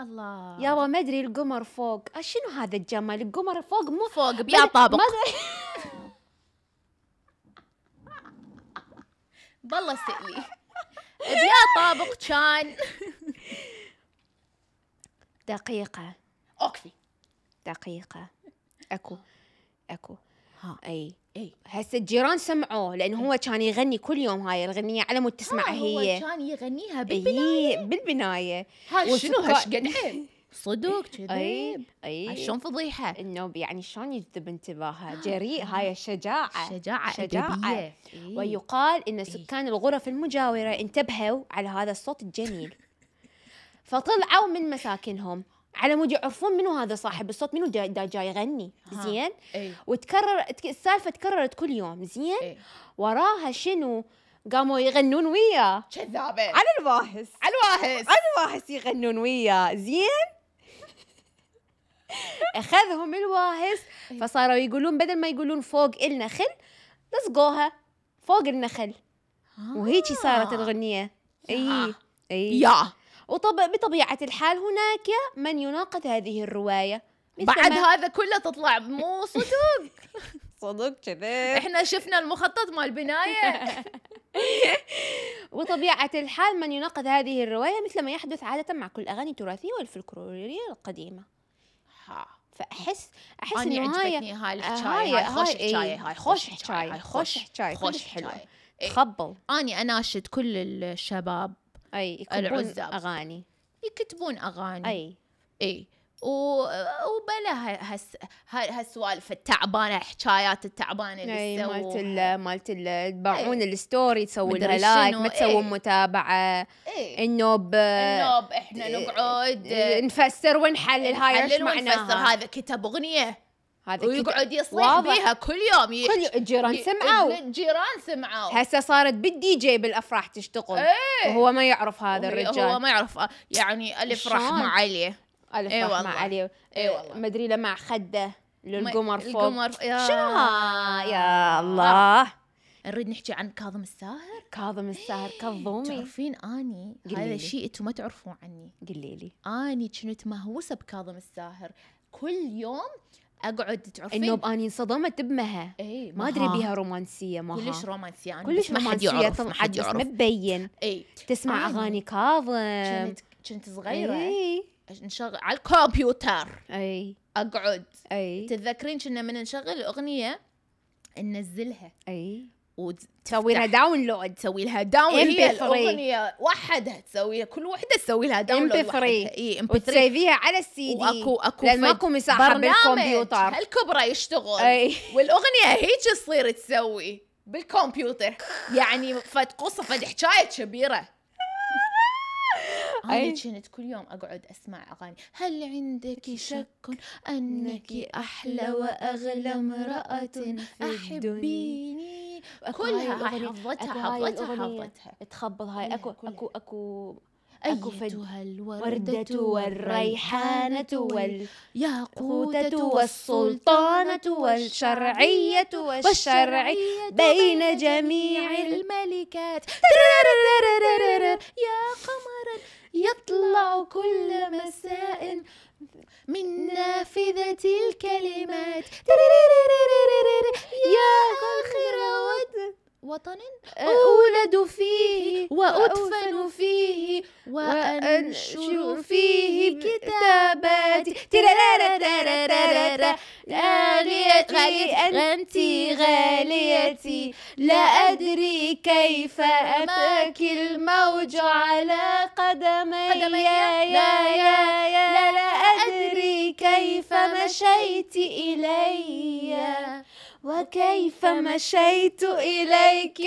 [SPEAKER 2] الله يابا ما ادري القمر فوق آه، شنو هذا الجمال القمر فوق مو فوق بيا طابق بالله سئلي بيا طابق كان دقيقة أوكي دقيقة أكو أكو ها أي اي هسه الجيران سمعوه لانه هو كان يغني كل يوم هاي الغنيه على مود تسمعها آه، هي هو كان يغنيها بالبنايه اي بالبنايه شنو هالشقد إيه. صدق إيه، كذي إيه. اي اي شلون فضيحه انه يعني شلون يجذب انتباهها جريء هاي الشجاعه شجاعه شجاعه ويقال ان سكان الغرف المجاوره انتبهوا على هذا الصوت الجميل فطلعوا من مساكنهم على مود يعرفون منو هذا صاحب الصوت منو دا جاي يغني زين ايه. وتكرر السالفه تكررت كل يوم زين ايه. وراها شنو قاموا يغنون وياه كذابه على الواهس على الواهس على الواهس يغنون وياه زين اخذهم الواهس فصاروا يقولون بدل ما يقولون فوق النخل لصقوها فوق النخل آه. وهيجي صارت الغنيه اي اي يا وبطبيعة الحال هناك من يناقض هذه الرواية بعد هذا كله تطلع مو صدق صدق كذا احنا شفنا المخطط مال البناية وطبيعة الحال من يناقض هذه الرواية مثل ما يحدث عادة مع كل أغاني التراثية والفلكلورية القديمة ها. فاحس احس اني عجبتني هاي آه، الحكايه هاي خوش حكايه هاي خوش حكايه خوش حكايه خوش حلوة تخبل اني اناشد كل الشباب اي يكتبون اغاني يكتبون اغاني اي اي و... وبلا هس... هالسوالف التعبانه الحكايات التعبانه اللي أي مالت ال... مالت ال... تباعون الستوري تسوون لها لايك ما تسوون متابعه أي. النوب النوب احنا نقعد نفسر ونحلل هاي ايش معناها ونفسر هذا كتب اغنيه هذا ويقعد يصيح بيها كل يوم ي... كل الجيران سمعوا الجيران سمعوا هسه صارت بالدي جي بالافراح تشتغل ايه وهو ما يعرف هذا الرجال هو ما يعرف يعني الف رحمه عليه الف ايه رحمه عليه إيه اي والله ما ادري له مع خده للقمر فوق القمر يا شنو يا الله نريد نحكي عن كاظم الساهر كاظم الساهر إيه. كظومي تعرفين اني هذا شيء انتم ما تعرفون عني قليلي اني كنت مهووسه بكاظم الساهر كل يوم اقعد تعرفين انه اني انصدمت بمها اي ما ادري بيها رومانسيه ما كلش رومانسيه أنا كلش ما حد يعرف ما حد يعرف مبين اي تسمع اغاني كاظم كنت كنت صغيره اي نشغل على الكمبيوتر اي اقعد اي تتذكرين كنا من نشغل اغنيه ننزلها اي وتسوي لها داونلود تسوي لها داونلود إيه، هي الاغنيه وحدها تسوي كل وحده تسوي لها داونلود ام بي 3 اي ام بي 3 وتسيفيها على السي دي واكو اكو لان ماكو مساحه بالكمبيوتر الكبرى يشتغل أي. والاغنيه هيك تصير تسوي بالكمبيوتر يعني فد قصه فد حكايه كبيره أنا كنت كل يوم أقعد أسمع أغاني هل عندك شك أنك أحلى وأغلى امرأة أحبيني كلها حفظتها حفظتها حفظتها تخبل هاي اكو اكو اكو أكو أيتها الوردة والريحانة والياقوتة والسلطانة والشرعية والشرعية بين جميع الملكات يا قمرا يطلع كل مساء من نافذة الكلمات يا آخر ود وطن أولد فيه وأدفن فيه وأنشر فيه كتاباتي غاليتي أنت غاليتي لا أدري كيف أماك الموج على قدمي يا يا يا لا لا أدري كيف مشيت إلي وكيف مشيت إليك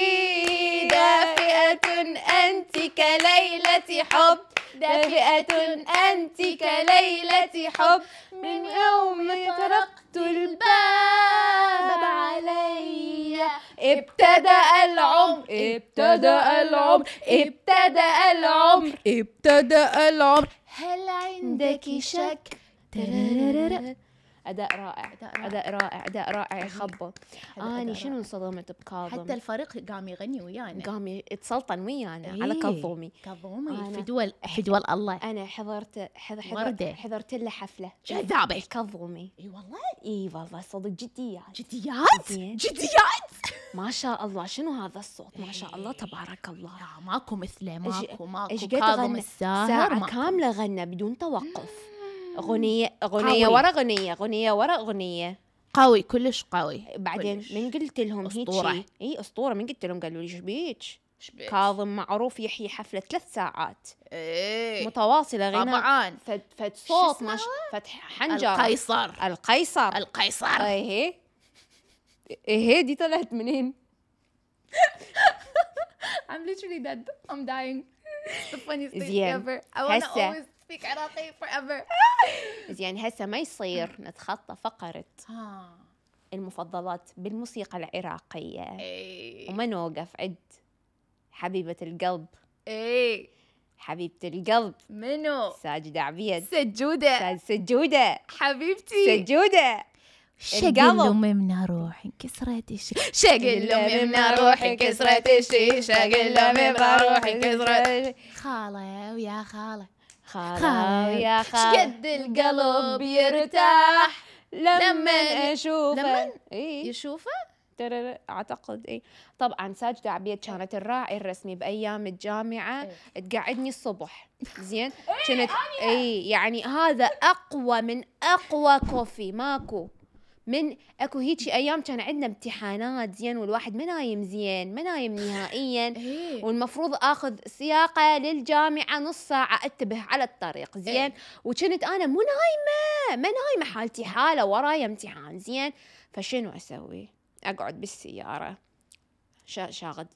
[SPEAKER 2] دافئة أنت كليلة حب دافئة أنت كليلة حب من يوم طرقت الباب علي ابتدأ العمر ابتدأ العمر ابتدأ العمر ابتدأ العمر هل عندك شك اداء رائع اداء رائع اداء رائع رائع. يخبط اني آه، يعني شنو انصدمت بكاظم حتى الفريق قام يغني ويانا قام يتسلطن ويانا إيه؟ على كظومي كظومي في دول دول الله انا حضرت حضرت حضرت له حفله جذابه كظومي اي والله اي والله صدق جديات جديات جديات ما شاء الله شنو هذا الصوت ما شاء الله إيه. تبارك الله لا ماكو مثله ماكو ماكو كاظم الساهر ساعة كاملة غنى بدون توقف إيه. اغنيه اغنيه ورا اغنيه اغنيه ورا اغنيه قوي كلش قوي بعدين كلش. من قلت لهم أسطورة. هيك اي اسطورة من قلت لهم قالوا لي شبيك كاظم معروف يحيي حفلة ثلاث ساعات ايه متواصلة غنى طبعا فد, صوت مش فتح حنجر القيصر القيصر القيصر ايه ايه دي طلعت منين؟ I'm literally dead I'm dying the funniest thing ever I wanna always speak عراقي ايفر زين هسه ما يصير نتخطى فقره المفضلات بالموسيقى العراقيه إيه. وما نوقف عند حبيبه القلب اي حبيبة القلب منو؟ ساجدة عبيد سجودة سجودة حبيبتي سجودة شقل امي من روحي انكسرت الشيشه شقل امي من روحي انكسرت الشيشه شقل امي من روحي انكسرت خاله ويا خاله خالة يا خالة شقد القلب يرتاح لما اشوفه لما إيه؟ يشوفه اعتقد اي طبعا ساجده عبيد كانت الراعي الرسمي بايام الجامعه إيه؟ تقعدني الصبح زين كنت اي يعني هذا اقوى من اقوى كوفي ماكو من اكو هيجي ايام كان عندنا امتحانات زين والواحد ما نايم زين ما نايم نهائيا إيه. والمفروض اخذ سياقه للجامعه نص ساعه انتبه على الطريق زين إيه. وكنت انا مو نايمه ما نايمه حالتي حاله وراي امتحان زين فشنو اسوي؟ اقعد بالسياره شاغد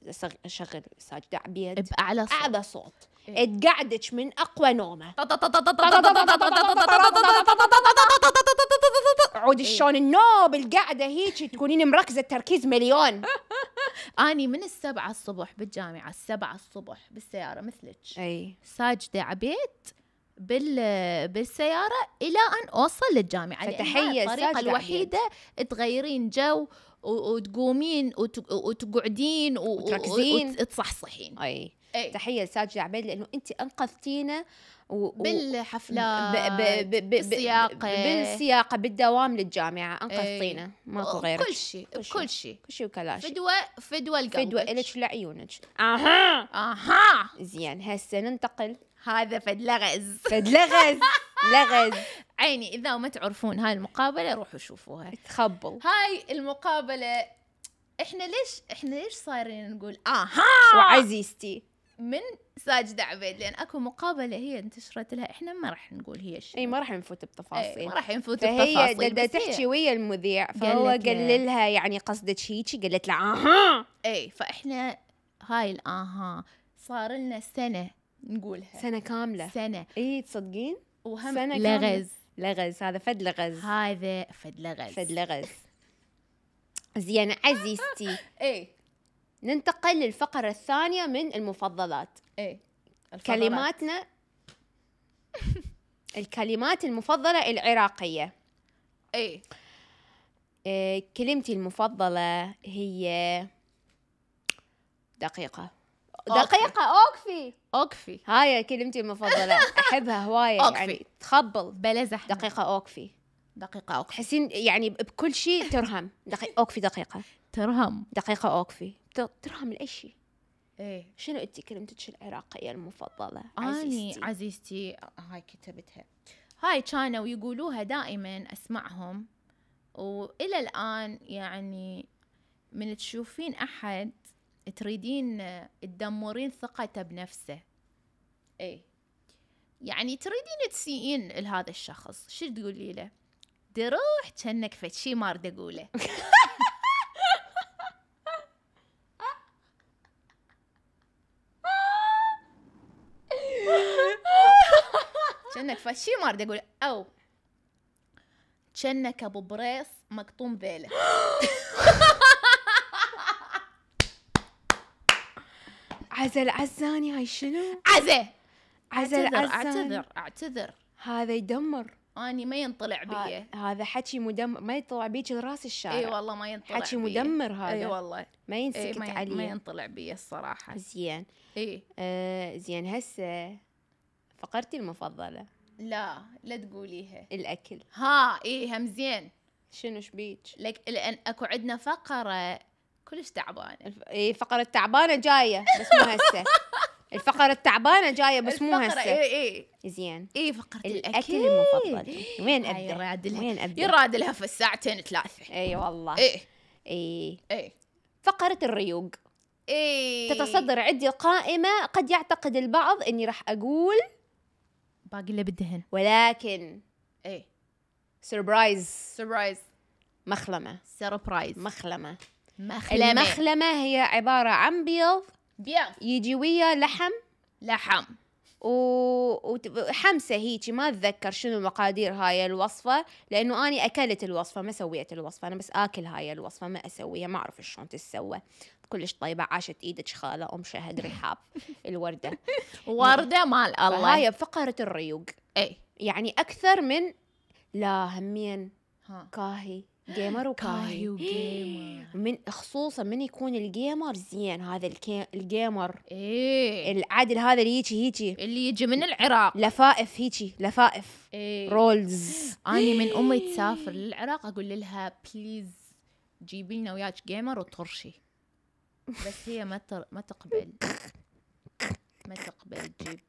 [SPEAKER 2] شغل ساجد عبيد بأعلى صوت أعلى صوت إيه. تقعدك من أقوى نومه عود إيه. شلون النوب القعده هيك تكونين مركزه التركيز مليون اني من السبعة الصبح بالجامعة السبعة الصبح بالسيارة مثلك اي ساجدة عبيت بال بالسيارة إلى أن أوصل للجامعة فتحية الطريقة الوحيدة عبيت. تغيرين جو وتقومين وتقعدين وتركزين وتصحصحين اي, أي. تحيه لساجد عبيد لانه انت انقذتينا و... بالحفلات ب... ب... ب... بالسياقه بالسياقه بالدوام للجامعه انقذ طينه إيه، ماكو غيرك كل شيء كل شيء كل شيء وكلاش فدوه فدوه القلب فدوه الك لعيونك اها اها زين هسه ننتقل هذا فد لغز فد لغز لغز عيني اذا ما تعرفون هاي المقابله روحوا شوفوها تخبل هاي المقابله احنا ليش احنا ليش صايرين نقول اها وعزيزتي من ساجدة عبيد لأن أكو مقابلة هي انتشرت لها إحنا ما راح نقول هي الشيء أي ما راح نفوت بتفاصيل ما راح نفوت بتفاصيل فهي بدها تحكي ويا المذيع فهو قال لها يعني قصدك هيجي قالت له آها أي فإحنا هاي الآها صار لنا سنة نقولها سنة كاملة سنة إي تصدقين؟ وهم سنة لغز كاملة. لغز هذا فد لغز هذا فد لغز فد لغز زين عزيزتي اي ننتقل للفقرة الثانية من المفضلات ايه الفضلات. كلماتنا الكلمات المفضلة العراقية إيه. ايه كلمتي المفضلة هي دقيقة دقيقة اوكفي اوكفي هاي كلمتي المفضلة أحبها هواية يعني تخبل بلا زحمة دقيقة اوكفي دقيقة اوكفي تحسين يعني بكل شيء ترهم دقيقة اوكفي دقيقة ترهم دقيقة اوكفي ترهم لأي شيء ايه شنو انت كلمتك العراقيه المفضله؟ اني عزيزتي هاي كتبتها هاي كانوا يقولوها دائما اسمعهم والى الان يعني من تشوفين احد تريدين تدمرين ثقته بنفسه ايه يعني تريدين تسيئين لهذا الشخص شو تقولي له دروح كأنك فد شي ما اقوله كأنك فشي ما اريد اقول او كأنك ابو بريص مقطوم ذيله عزل عزاني هاي شنو؟ عزة عزل اعتذر اعتذر اعتذر هذا يدمر اني ما ينطلع بي هذا حكي مدمر ما يطلع بيك راس الشارع اي والله ما ينطلع حكي مدمر هذا اي والله ما ينسكت علي ما ينطلع بي الصراحه زين اي آه زين هسه فقرتي المفضلة لا لا تقوليها الأكل ها إيه هم زين شنو شبيك لك لأن أكو عندنا فقرة كلش تعبانة الف... إيه فقرة تعبانة جاية بس مو هسه الفقرة التعبانة جاية بس مو هسه ايه ايه زين إيه فقرة الأكل, الأكل المفضل وين أبدأ؟ وين أبدأ؟ يراد لها في الساعتين ثلاثة اي والله إيه إيه إيه فقرة الريوق إيه تتصدر عندي قائمة قد يعتقد البعض اني راح اقول باقي له بالدهن ولكن ايه سربرايز سربرايز مخلمة سربرايز مخلمة مخلمة المخلمة هي عبارة عن بيض بيض يجي ويا لحم لحم وحمسه هيك ما اتذكر شنو مقادير هاي الوصفه لانه اني اكلت الوصفه ما سويت الوصفه انا بس اكل هاي الوصفه ما اسويها ما اعرف شلون تتسوى كلش طيبه عاشت ايدك خاله ام شهد رحاب الورده ورده مال الله هاي فقره الريوق اي يعني اكثر من لا همين كاهي جيمر وكاهي وجيمر من خصوصا من يكون الجيمر زين هذا الكي... الجيمر ايه العدل هذا اللي هيجي هيجي اللي يجي من العراق لفائف هيجي لفائف ايه رولز اني من امي تسافر للعراق اقول لها بليز جيبي لنا وياك جيمر وطرشي بس هي ما تر... ما تقبل ما تقبل تجيب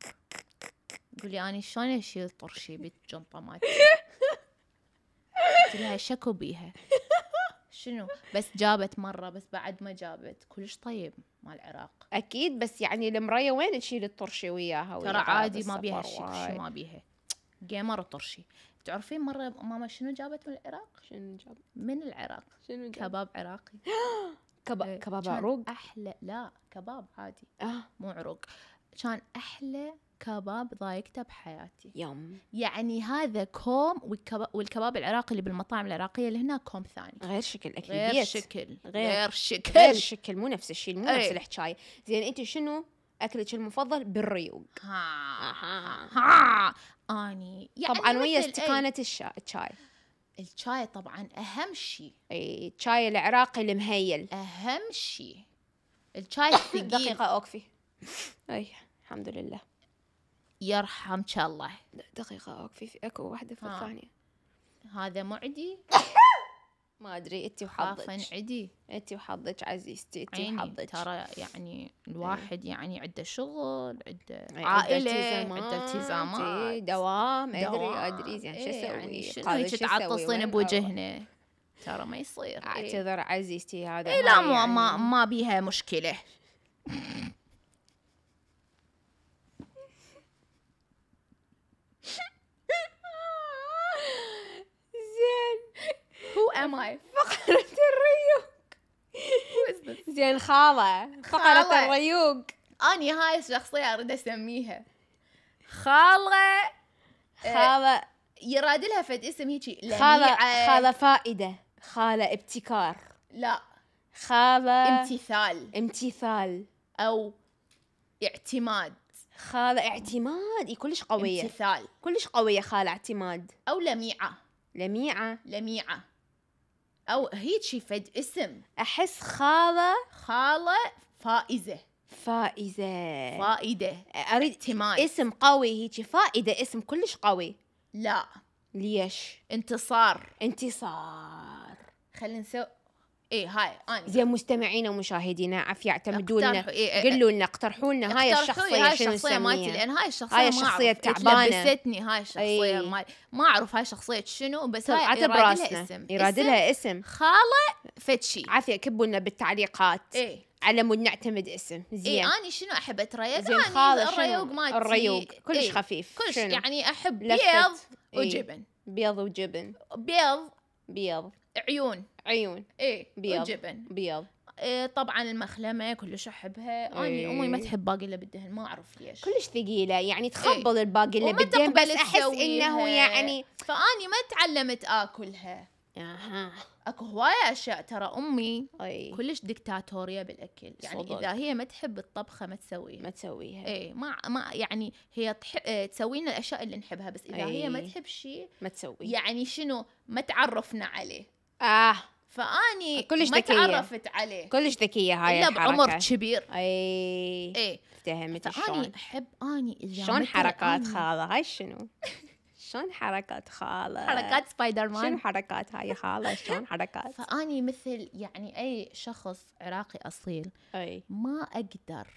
[SPEAKER 2] قولي أنا شلون أشيل طرشي بالجنطة مالتي قلت لها شكو بيها شنو بس جابت مرة بس بعد ما جابت كلش طيب مال العراق أكيد بس يعني المراية وين تشيل الطرشي وياها ترى عادي ما بيها شيء ما بيها جيمر طرشي تعرفين مرة ماما شنو جابت من العراق؟ شنو جابت؟ من العراق شنو جابت؟ كباب عراقي كب... إيه، كباب عروق احلى لا كباب عادي اه مو عروق كان احلى كباب ضايقته بحياتي يوم يعني هذا كوم والكباب, والكباب العراقي اللي بالمطاعم العراقيه اللي هنا كوم ثاني غير شكل اكيد غير شكل غير, غير شكل غير شكل مو نفس الشيء مو نفس إيه. الحكايه زين انت شنو اكلك المفضل بالريوق ها, ها, ها, ها اني يعني طبعا ويا استكانه إيه. الشاي الشاي طبعا اهم شيء الشاي العراقي المهيل اهم شيء الشاي الثقيل دقيقه اوقفي اي الحمد لله يرحمك الله دقيقه اوقفي في اكو واحده في آه. الثانيه هذا معدي ما ادري انت وحظك عدي انت وحظك عزيزتي انت وحظك ترى يعني الواحد يعني عنده شغل عنده عائله عنده التزامات دوام ادري ادري زين شو إيه، اسوي؟ يعني شو تعطسين بوجهنا ترى ما يصير اعتذر عزيزتي هذا إيه، لا يعني ما ما بيها مشكله ام اي فقرة الريوق زين خالة فقرة الريوق اني هاي الشخصية اريد اسميها خالة آه، خالة يراد لها فد اسم هيجي خالة خالة فائدة خالة ابتكار لا خالة امتثال امتثال او اعتماد خالة اعتماد كلش قوية امتثال كلش قوية خالة اعتماد او لميعة لميعة لميعة او هيجي فد اسم احس خاله خاله فائزه فائزه فائده اريد اهتمام اسم قوي هيجي فائده اسم كلش قوي لا ليش انتصار انتصار خلينا نسوي اي هاي انا زين مستمعينا ومشاهدينا عف اعتمدونا لنا قولوا إيه، إيه، لنا اقترحوا لنا هاي الشخصيه هاي الشخصيه مالتي لان هاي الشخصيه هاي الشخصيه تعبانه لبستني هاي الشخصيه مال ما اعرف هاي شخصيه شنو بس هاي طيب، يراد لها اسم يراد لها اسم خاله فتشي عافيه كبوا لنا بالتعليقات اي على مود نعتمد اسم زين اي اني شنو احب اتريق زين خالص الريوق مالتي الريوق كلش إيه؟ خفيف كلش يعني احب بيض وجبن بيض وجبن بيض بيض عيون عيون ايه بيض وجبن بيض إيه طبعا المخلمه كلش احبها إيه. اني امي ما تحب باقي اللي بالدهن ما اعرف ليش كلش ثقيله يعني تخبل إيه. اللي بالدهن بس احس انه يعني فاني ما تعلمت اكلها اها اكو هواية اشياء ترى امي أي. كلش دكتاتوريه بالاكل يعني صدق. اذا هي ما تحب الطبخه ما تسويها ما تسويها اي ما ما يعني هي تح... إيه، تسوي لنا الاشياء اللي نحبها بس اذا أي. هي ما تحب شيء ما تسوي يعني شنو ما تعرفنا عليه اه فاني كلش ما تعرفت عليه كلش ذكيه هاي الا بعمر كبير اي اي افتهمت شلون احب اني اذا شلون حركات خاله هاي شنو شلون حركات خاله حركات سبايدر مان شنو حركات هاي خاله شلون حركات فاني مثل يعني اي شخص عراقي اصيل اي ما اقدر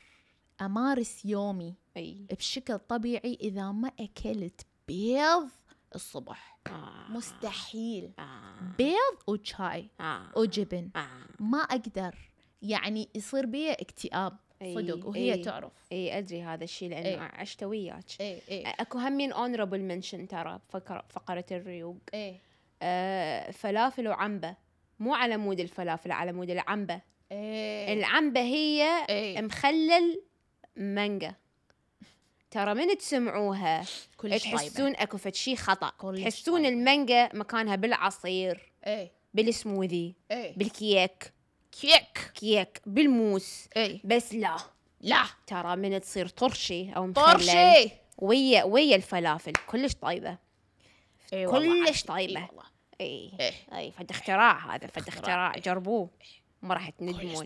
[SPEAKER 2] امارس يومي أي. بشكل طبيعي اذا ما اكلت بيض الصبح آه. مستحيل آه. بيض وشاي آه. وجبن آه. ما اقدر يعني يصير بي اكتئاب صدق وهي أي تعرف اي ادري هذا الشيء لانه عشت وياك اي اي اكو همين اونربل منشن ترى فقره الريوق اي آه فلافل وعنبه مو على مود الفلافل على مود العنبه العنبه هي أي. مخلل مانجا ترى من تسمعوها كلش تحسون اكو شيء خطا تحسون المانجا مكانها بالعصير ايه بالسموذي ايه بالكيك كيك كيك بالموس ايه بس لا لا ترى من تصير طرشي او مخلل طرشي ويا ويا الفلافل كلش طيبه ايه كلش طيبه اي إيه. إيه. اي فد اختراع هذا فد اختراع, اختراع. إيه. جربوه ما راح تندمون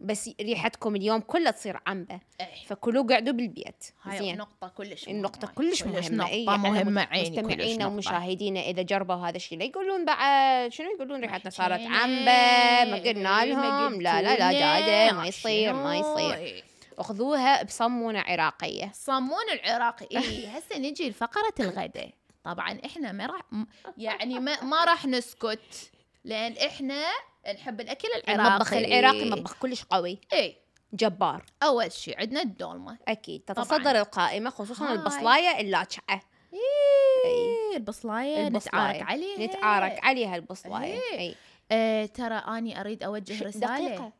[SPEAKER 2] بس ريحتكم اليوم كلها تصير عنبه إيه. فكلوا قعدوا بالبيت هاي زين. النقطة كلش مهمة النقطة كلش مهمة نقطة إيه، يعني مهمة عيني مستمعينا ومشاهدينا إذا جربوا هذا الشيء لا يقولون بعد شنو يقولون ريحتنا صارت عنبة ما قلنا لهم لا لا لا جاده ما يصير ما يصير خذوها بصمونة عراقية صمونة العراقي إيه هسه نجي لفقرة الغداء طبعا احنا ما راح يعني ما, ما راح نسكت لان احنا نحب الاكل العراقي المطبخ العراقي مطبخ كلش قوي اي جبار اول شيء عندنا الدولمه اكيد تتصدر طبعاً. القائمه خصوصا هاي. البصلايه اللاجعه إيه،, إيه البصلايه, البصلاية. نتعارك عليها نتعارك عليها البصلايه اي إيه. آه ترى اني اريد اوجه رساله دقيقه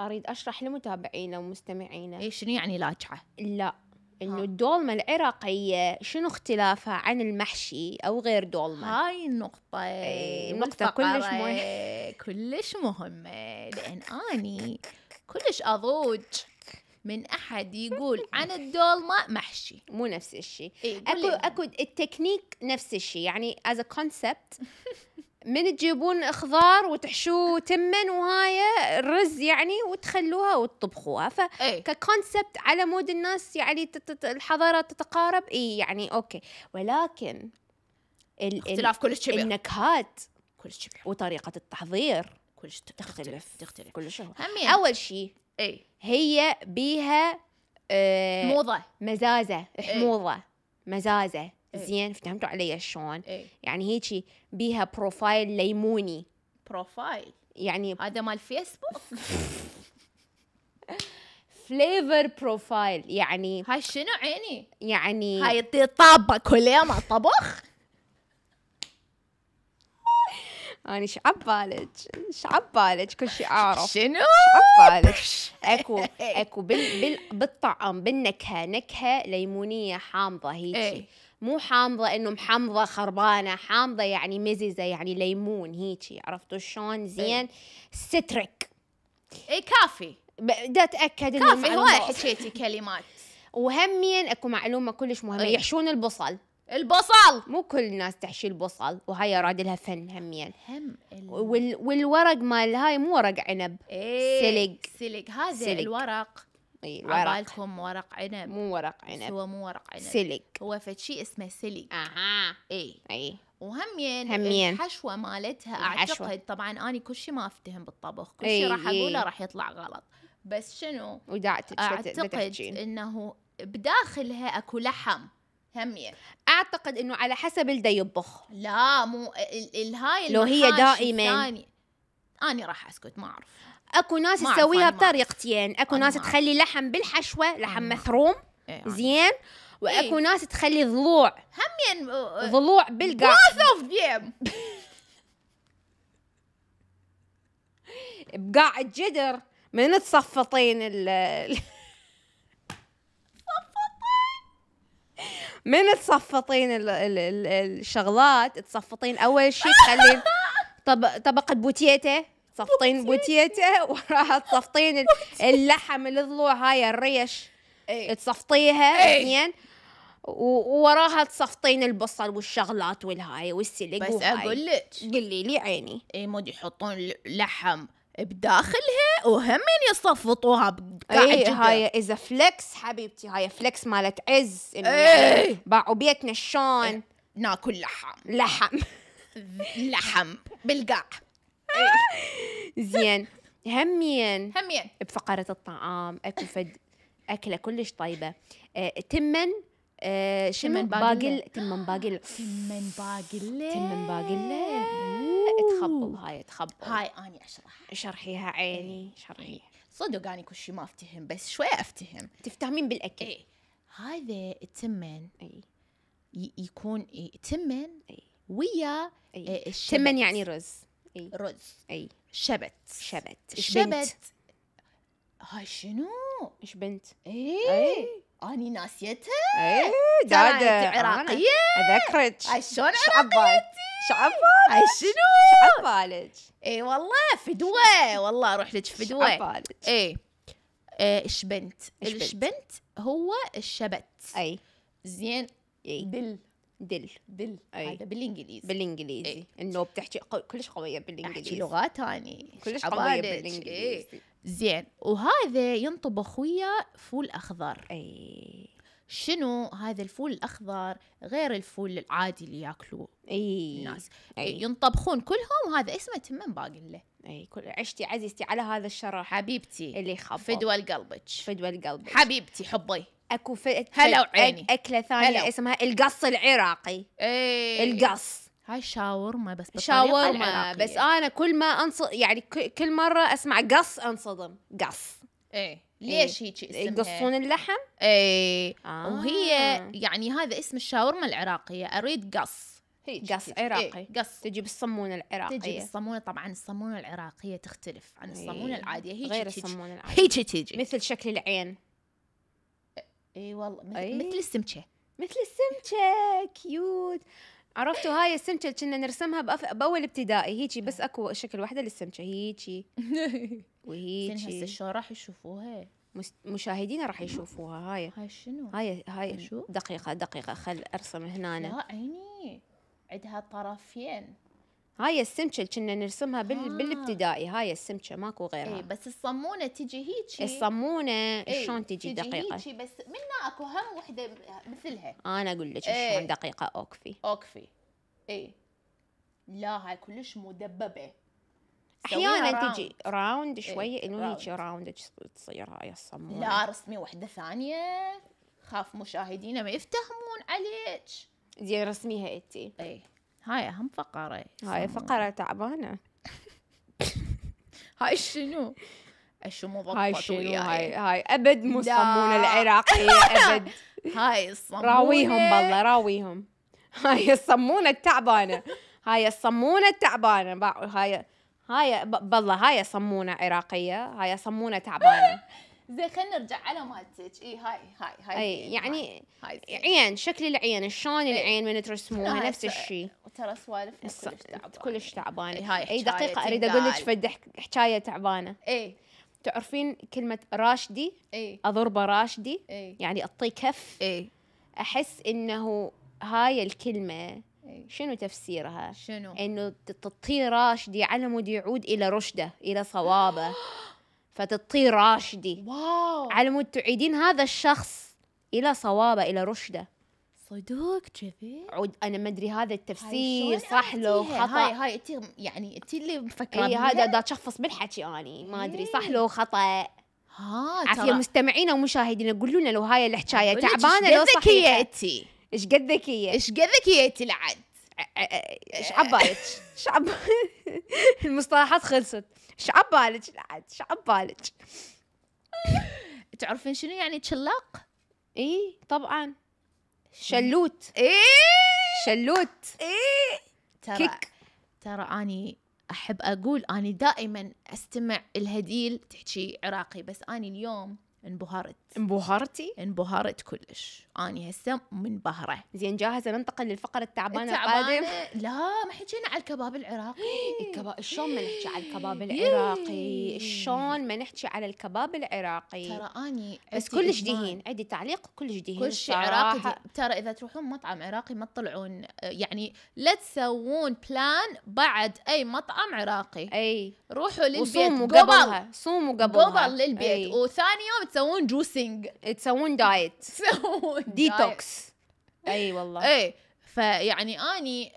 [SPEAKER 2] اريد اشرح لمتابعينا ومستمعينا ايش شنو يعني لاجعه لا انه آه. الدولمه العراقيه شنو اختلافها عن المحشي او غير دولمه هاي النقطه نقطة إيه، النقطه كلش مهمه كلش مهمه لان اني كلش اضوج من احد يقول عن الدولمه محشي مو نفس الشيء إيه اكو اكو التكنيك نفس الشيء يعني از ا كونسبت من تجيبون خضار وتحشوه تمن وهاي الرز يعني وتخلوها وتطبخوها فككونسبت إيه. على مود الناس يعني الحضاره تتقارب اي يعني اوكي ولكن اختلاف كلش كبير النكهات كلش كبير وطريقه التحضير كلش تختلف تختلف كلش اول شيء اي هي بيها آه موضه مزازه حموضه ايه؟ مزازه إيه. زين فهمتوا علي شلون إيه. يعني هيجي بيها بروفايل ليموني بروفايل يعني هذا مال فيسبوك فليفر بروفايل يعني هاي شنو عيني يعني هاي طابه كل يوم طبخ اني ايش عبالك؟ ايش عبالك؟ كل شيء اعرف شنو؟ عبالك؟ اكو إيه. اكو بال بال بالطعم بالنكهه نكهه ليمونيه حامضه هيجي مو حامضه انه محمضه خربانه حامضه يعني مززه يعني ليمون هيجي عرفتوا شلون إيه. زين ستريك اي كافي بدي اتاكد انه كافي هواي حكيتي كلمات وهمين اكو معلومه كلش مهمه أي. يحشون البصل البصل مو كل الناس تحشي البصل وهاي راد لها فن همين هم ال... وال... والورق مال هاي مو ورق عنب ايه سلق سلق هذا سلق. الورق اي عبالكم ورق عنب مو ورق عنب هو مو ورق عنب سلك هو شيء اسمه سلك اها اي اي وهمين همين الحشوه مالتها الحشوة. اعتقد طبعا انا كل شيء ما افتهم بالطبخ كل شيء إيه، راح اقوله إيه. راح يطلع غلط بس شنو اعتقد انه بداخلها اكو لحم همية اعتقد انه على حسب اللي يطبخ لا مو الهاي لو هي دائما انا راح اسكت ما اعرف اكو ناس تسويها بطريقتين اكو ناس تخلي لحم بالحشوه لحم مثروم إيه، زين واكو إيه. ناس تخلي ضلوع همين ضلوع بالقاع both of them بقاع الجدر من تصفطين ال من تصفطين الشغلات تصفطين اول شيء تخلين طب طبقه بوتيته تصفطين بوتيته وراها تصفطين اللحم الضلوع هاي الريش إيه. تصفطيها إيه. اثنين ووراها تصفطين البصل والشغلات والهاي والسلق بس اقول لك قلي لي عيني اي مود يحطون لحم بداخلها وهم يعني يصفطوها بقاع ايه هاي اذا فلكس حبيبتي هاي فلكس مالت عز يعني ايه باعوا بيتنا شلون ايه ناكل لحم لحم لحم بالقاع زين همين همين بفقره الطعام اكو فد اكله كلش طيبه آه، تمن آه، شمن باقل تمن باقل تمن باقل تمن باقل تخبل هاي تخبل هاي اني اشرح شرحيها عيني إيه. شرحيها صدق اني كل شيء ما افتهم بس شوي افتهم تفتهمين بالاكل ايه هذا التمن يكون تمن ويا آه، تمن يعني رز اي رز اي شبت شبت شبت بنت هاي شنو؟ ايش بنت؟ اي اي اني ناسيتها اي إيه. دادا عراقية اذكرك شلون عراقيتي؟ شعب بالك؟ اي شنو؟ شعب بالك؟ اي والله فدوة والله اروح لك فدوة شعب بالك اي إيه، ايش بنت؟ ايش بنت هو الشبت اي زين بال دل دل أي. هذا بالانجليزي بالانجليزي إيه. انه بتحكي كلش قويه بالانجليزي احكي لغات ثانيه كلش قويه بالانجليزي إيه. زين وهذا ينطبخ ويا فول اخضر اي شنو هذا الفول الاخضر غير الفول العادي اللي ياكلوه اي الناس أي. ينطبخون كلهم وهذا اسمه تمن له اي كل عشتي عزيزتي على هذا الشرح حبيبتي اللي خاف فدوى لقلبك فدوى لقلبك حبيبتي حبي اكو ف... هلا وعيني اكله ثانيه هلو. اسمها القص العراقي اي القص هاي شاورما بس شاورما بس انا كل ما انص يعني كل مره اسمع قص انصدم قص ايه ليش إيه، هيك إيه، اسمها يقصون اللحم اي آه. وهي يعني هذا اسم الشاورما العراقيه اريد قص هيك قص إيه، عراقي إيه. قص تجي بالصمونة العراقيه تجي بالصمونة طبعا الصمونه العراقيه تختلف عن الصمونه العاديه هيك غير الصمونه العاديه هيك تجي مثل شكل العين اي والله مثل, مثل السمكه مثل السمكه كيوت عرفتوا هاي السمكه كنا نرسمها بأف... باول ابتدائي هيجي بس اكو شكل واحده للسمكه هيجي وهيك فين هسه راح يشوفوها مشاهدينا راح يشوفوها هاي هاي شنو هاي هاي شو دقيقه دقيقه خل ارسم هنا لا عيني عندها طرفين هاي السمكه كنا نرسمها بال... آه. بالابتدائي هاي السمكه ماكو غيرها اي بس الصمونه تجي هيك الصمونه إيه، شلون تجي, تجي دقيقه تجي بس منا اكو هم وحده مثلها انا اقول لك شلون إيه. دقيقه اوكفي اوكفي اي لا هاي كلش مدببه
[SPEAKER 1] احيانا تجي
[SPEAKER 2] راوند إيه، شويه انه هيك راوند تصير هاي الصمونه لا رسمي وحده ثانيه خاف مشاهدينا ما يفتهمون عليك زين رسميها انت اي هاي اهم فقره هاي فقره تعبانه هاي شنو شو مضبط هاي شنو هاي هاي ابد مو الصمونه العراقيه ابد هاي الصمونه راويهم بالله راويهم هاي الصمونه التعبانه هاي الصمونه التعبانه هاي هاي بالله هاي صمونه عراقيه هاي صمونه تعبانه زين خلينا نرجع على مالتك اي هاي هاي هاي اي يعني هاي عين شكل العين شلون العين من ترسموها نفس الشيء ترى سوالفنا كلش تعبانه كلش تعبانه هاي اي دقيقه اريد اقول لك فد حكايه تعبانه اي تعرفين كلمه راشدي اي اضربه راشدي اي يعني اعطيه كف اي احس انه هاي الكلمه إيه، شنو تفسيرها؟ شنو؟ انه تطير راشدي على مود يعود الى رشده الى صوابه فتطير راشدي واو على مود تعيدين هذا الشخص الى صوابه الى رشده صدق كذي؟ عود انا ما ادري هذا التفسير صح لو خطا هاي هاي انت يعني انت اللي مفكره اي هذا دا تشخص بالحكي اني ما ادري إيه. صح لو خطا ها عافية مستمعينا ومشاهدينا قولوا لنا لو هاي الحكايه تعبانه لو صحيحه ذكيه ايش قد ذكيه ايش قد ذكيتي العاد ايش عبالك ايش عبالك المصطلحات خلصت ايش عبالك لعد ايش عبالك تعرفين شنو يعني تشلاق اي طبعا شلوت اي شلوت اي ترى ترى اني احب اقول اني دائما استمع الهديل تحكي عراقي بس اني اليوم انبهرت انبهرتي؟ انبهرت كلش، أني هسه منبهرة زين جاهزة ننتقل للفقرة التعبانة القادمة؟ لا ما حكينا على الكباب العراقي الكباب شلون ما نحكي على الكباب العراقي؟ شلون ما نحكي على الكباب العراقي؟ ترى أني بس كلش دهين، عندي تعليق كلش دهين كلش عراقي ترى إذا تروحون مطعم عراقي ما تطلعون يعني لا تسوون بلان بعد أي مطعم عراقي أي روحوا للبيت صوموا قبلها صوموا قبلها قبل للبيت أي. وثاني يوم تسوون جوسنج تسوون دايت تسوون ديتوكس اي والله اي فيعني اني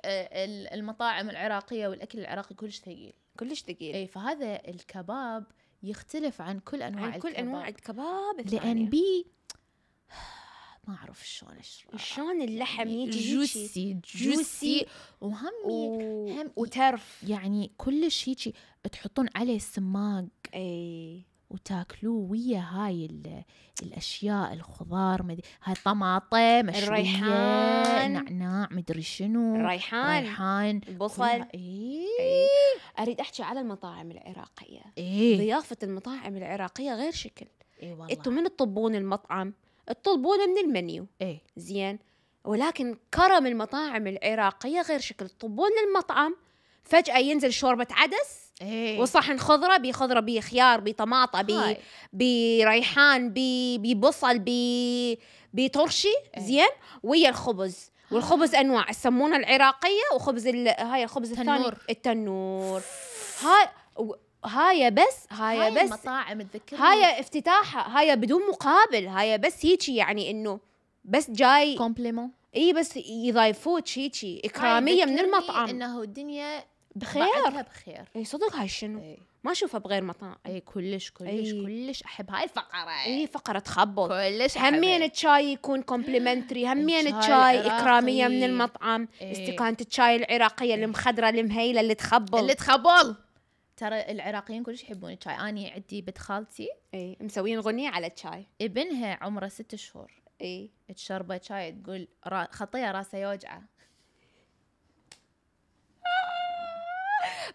[SPEAKER 2] المطاعم العراقيه والاكل العراقي كلش ثقيل كلش ثقيل اي فهذا الكباب يختلف عن كل انواع عن كل الكباب. انواع الكباب لان بي ما اعرف شلون اشرح شلون اللحم يجي جوسي جوسي وهم و... هم وترف يعني كلش هيجي تحطون عليه سماق اي وتاكلوه ويا هاي الاشياء الخضار مد... هاي طماطم الريحان نعناع مدري شنو الريحان ريحان البصل إيه؟ إيه؟ اريد احكي على المطاعم العراقيه إيه؟ ضيافه المطاعم العراقيه غير شكل اي والله انتم من تطبون المطعم تطلبون من المنيو اي زين ولكن كرم المطاعم العراقيه غير شكل تطبون المطعم فجاه ينزل شوربه عدس إيه. وصحن خضرة بخضرة بخيار ريحان بي, بريحان بصل ببصل بي ترشي إيه. زين ويا الخبز والخبز انواع السمونه العراقيه وخبز ال... هاي الخبز الثاني التنور, التنور. هاي هاي بس هاي, هاي بس المطاعم تذكرني هاي افتتاحها هاي بدون مقابل هاي بس هيجي يعني انه بس جاي كومبليمون اي بس يضايفوك هيجي اكراميه من المطعم انه الدنيا بخير بخير اي صدق هاي شنو ايه. ما اشوفها بغير مطاعم اي كلش كلش أي. كلش احب هاي الفقره اي فقره تخبط كلش همين الشاي يكون كومبلمنتري إيه. همين الشاي اكراميه من المطعم أي. استكانه الشاي العراقيه إيه. المخضره المهيله اللي تخبل اللي تخبل ترى العراقيين كلش يحبون الشاي انا عندي بنت خالتي اي مسويين اغنيه على الشاي ابنها عمره ست شهور اي تشربه شاي تقول خطيه راسه يوجعه